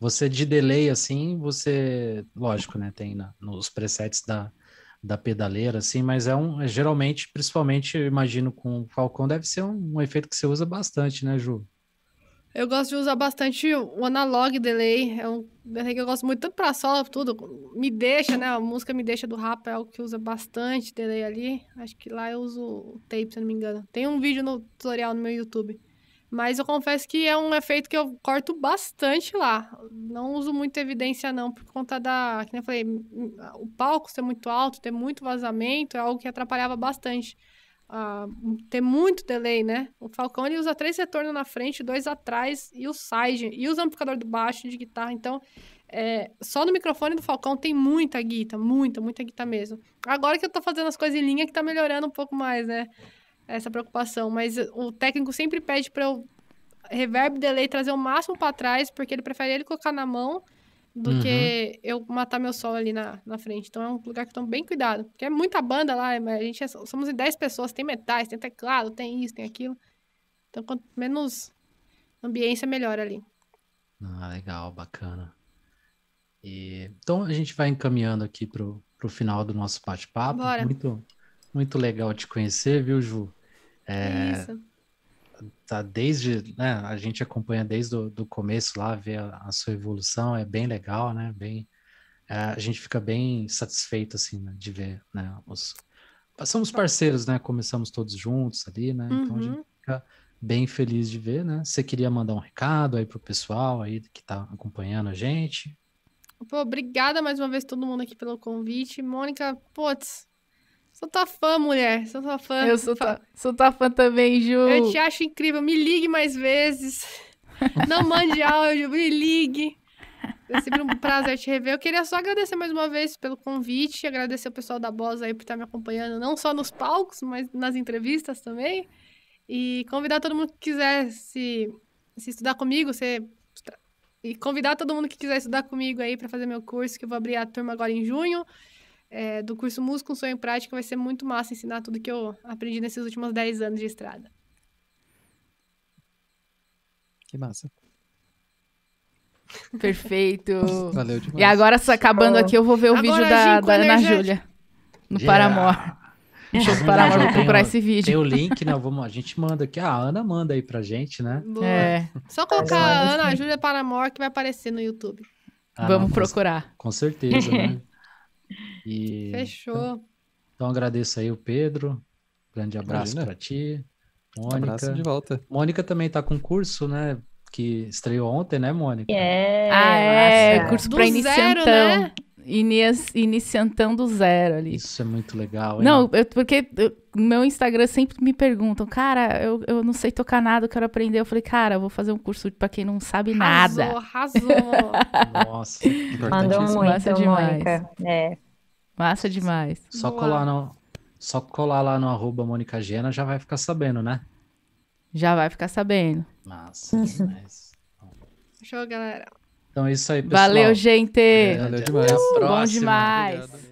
Você de delay, assim, você. Lógico, né? Tem na, nos presets da, da pedaleira, assim, mas é um, é, geralmente, principalmente, eu imagino com o Falcon, deve ser um, um, efeito que você usa bastante, né, Ju? Eu gosto de usar bastante o analog delay, é um delay é que eu gosto muito, tanto para solo, tudo, me deixa, né, a música me deixa do rap, é algo que usa bastante delay ali, acho que lá eu uso tape, se não me engano. Tem um vídeo no tutorial no meu YouTube. Mas eu confesso que é um efeito que eu corto bastante lá. Não uso muita evidência, não, por conta da. Como eu falei, o palco ser muito alto, ter muito vazamento, é algo que atrapalhava bastante. Uh, ter muito delay, né? O Falcão ele usa três retornos na frente, dois atrás e o side e usa o amplificador do baixo de guitarra. Então, é, só no microfone do Falcão tem muita guita, muita, muita guita mesmo. Agora que eu tô fazendo as coisas em linha que tá melhorando um pouco mais, né? essa preocupação, mas o técnico sempre pede para eu reverb delay trazer o máximo para trás, porque ele prefere ele colocar na mão do uhum. que eu matar meu sol ali na, na frente. Então é um lugar que eu tomo bem cuidado, porque é muita banda lá, a gente é, somos dez 10 pessoas, tem metais, tem teclado, tem isso, tem aquilo. Então quanto menos ambiência, melhor ali. Ah, legal, bacana. E, então a gente vai encaminhando aqui pro, pro final do nosso bate-papo. Muito, muito legal te conhecer, viu, Ju? É, Isso. Tá desde, né, a gente acompanha desde o do começo lá, vê a, a sua evolução, é bem legal, né, bem, é, a gente fica bem satisfeito, assim, né, de ver, né, os, somos parceiros, né, começamos todos juntos ali, né, uhum. então a gente uhum. fica bem feliz de ver, né, você queria mandar um recado aí pro pessoal aí que tá acompanhando a gente? Pô, obrigada mais uma vez todo mundo aqui pelo convite. Mônica, putz, Sou tua fã, mulher. Sou tua fã. Eu sou, fã. Tua, sou tua fã também, Ju. Eu te acho incrível. Me ligue mais vezes. Não mande áudio, me ligue. É sempre um prazer te rever. Eu queria só agradecer mais uma vez pelo convite, agradecer o pessoal da Boss aí por estar tá me acompanhando, não só nos palcos, mas nas entrevistas também. E convidar todo mundo que quiser se, se estudar comigo, se, e convidar todo mundo que quiser estudar comigo aí para fazer meu curso, que eu vou abrir a turma agora em junho é, do curso Música, um Sonho em Prática, vai ser muito massa ensinar tudo que eu aprendi nesses últimos 10 anos de estrada. Que massa. Perfeito. Valeu demais. E agora, acabando aqui, eu vou ver o agora, vídeo da, da Ana Júlia no yeah. Paramore. Deixa eu parar, procurar esse vídeo. Tem o link, né? Vamos, a gente manda aqui. Ah, a Ana manda aí pra gente, né? Boa. É. Só colocar é. a Ana Júlia Paramore que vai aparecer no YouTube. Ah, vamos não, procurar. Com certeza, né? E, Fechou. Então, então, agradeço aí o Pedro. Grande abraço para ti. Mônica. Um de volta. Mônica também tá com curso, né? Que estreou ontem, né, Mônica? É. Ah, é. Nossa. Curso para iniciantão. Zero, né? Inias, iniciantão do zero ali. Isso é muito legal. Hein? Não, eu, porque eu, no meu Instagram sempre me perguntam, cara, eu, eu não sei tocar nada, eu quero aprender. Eu falei, cara, eu vou fazer um curso para quem não sabe arrasou, nada. Arrasou, Nossa, Mandou muito, Massa demais. É. Massa demais. Só colar, no, só colar lá no arroba Mônica Gena já vai ficar sabendo, né? Já vai ficar sabendo. Massa, demais. Show, galera. Então é isso aí, pessoal. Valeu, gente. É, valeu demais. Uh, bom demais. Obrigado.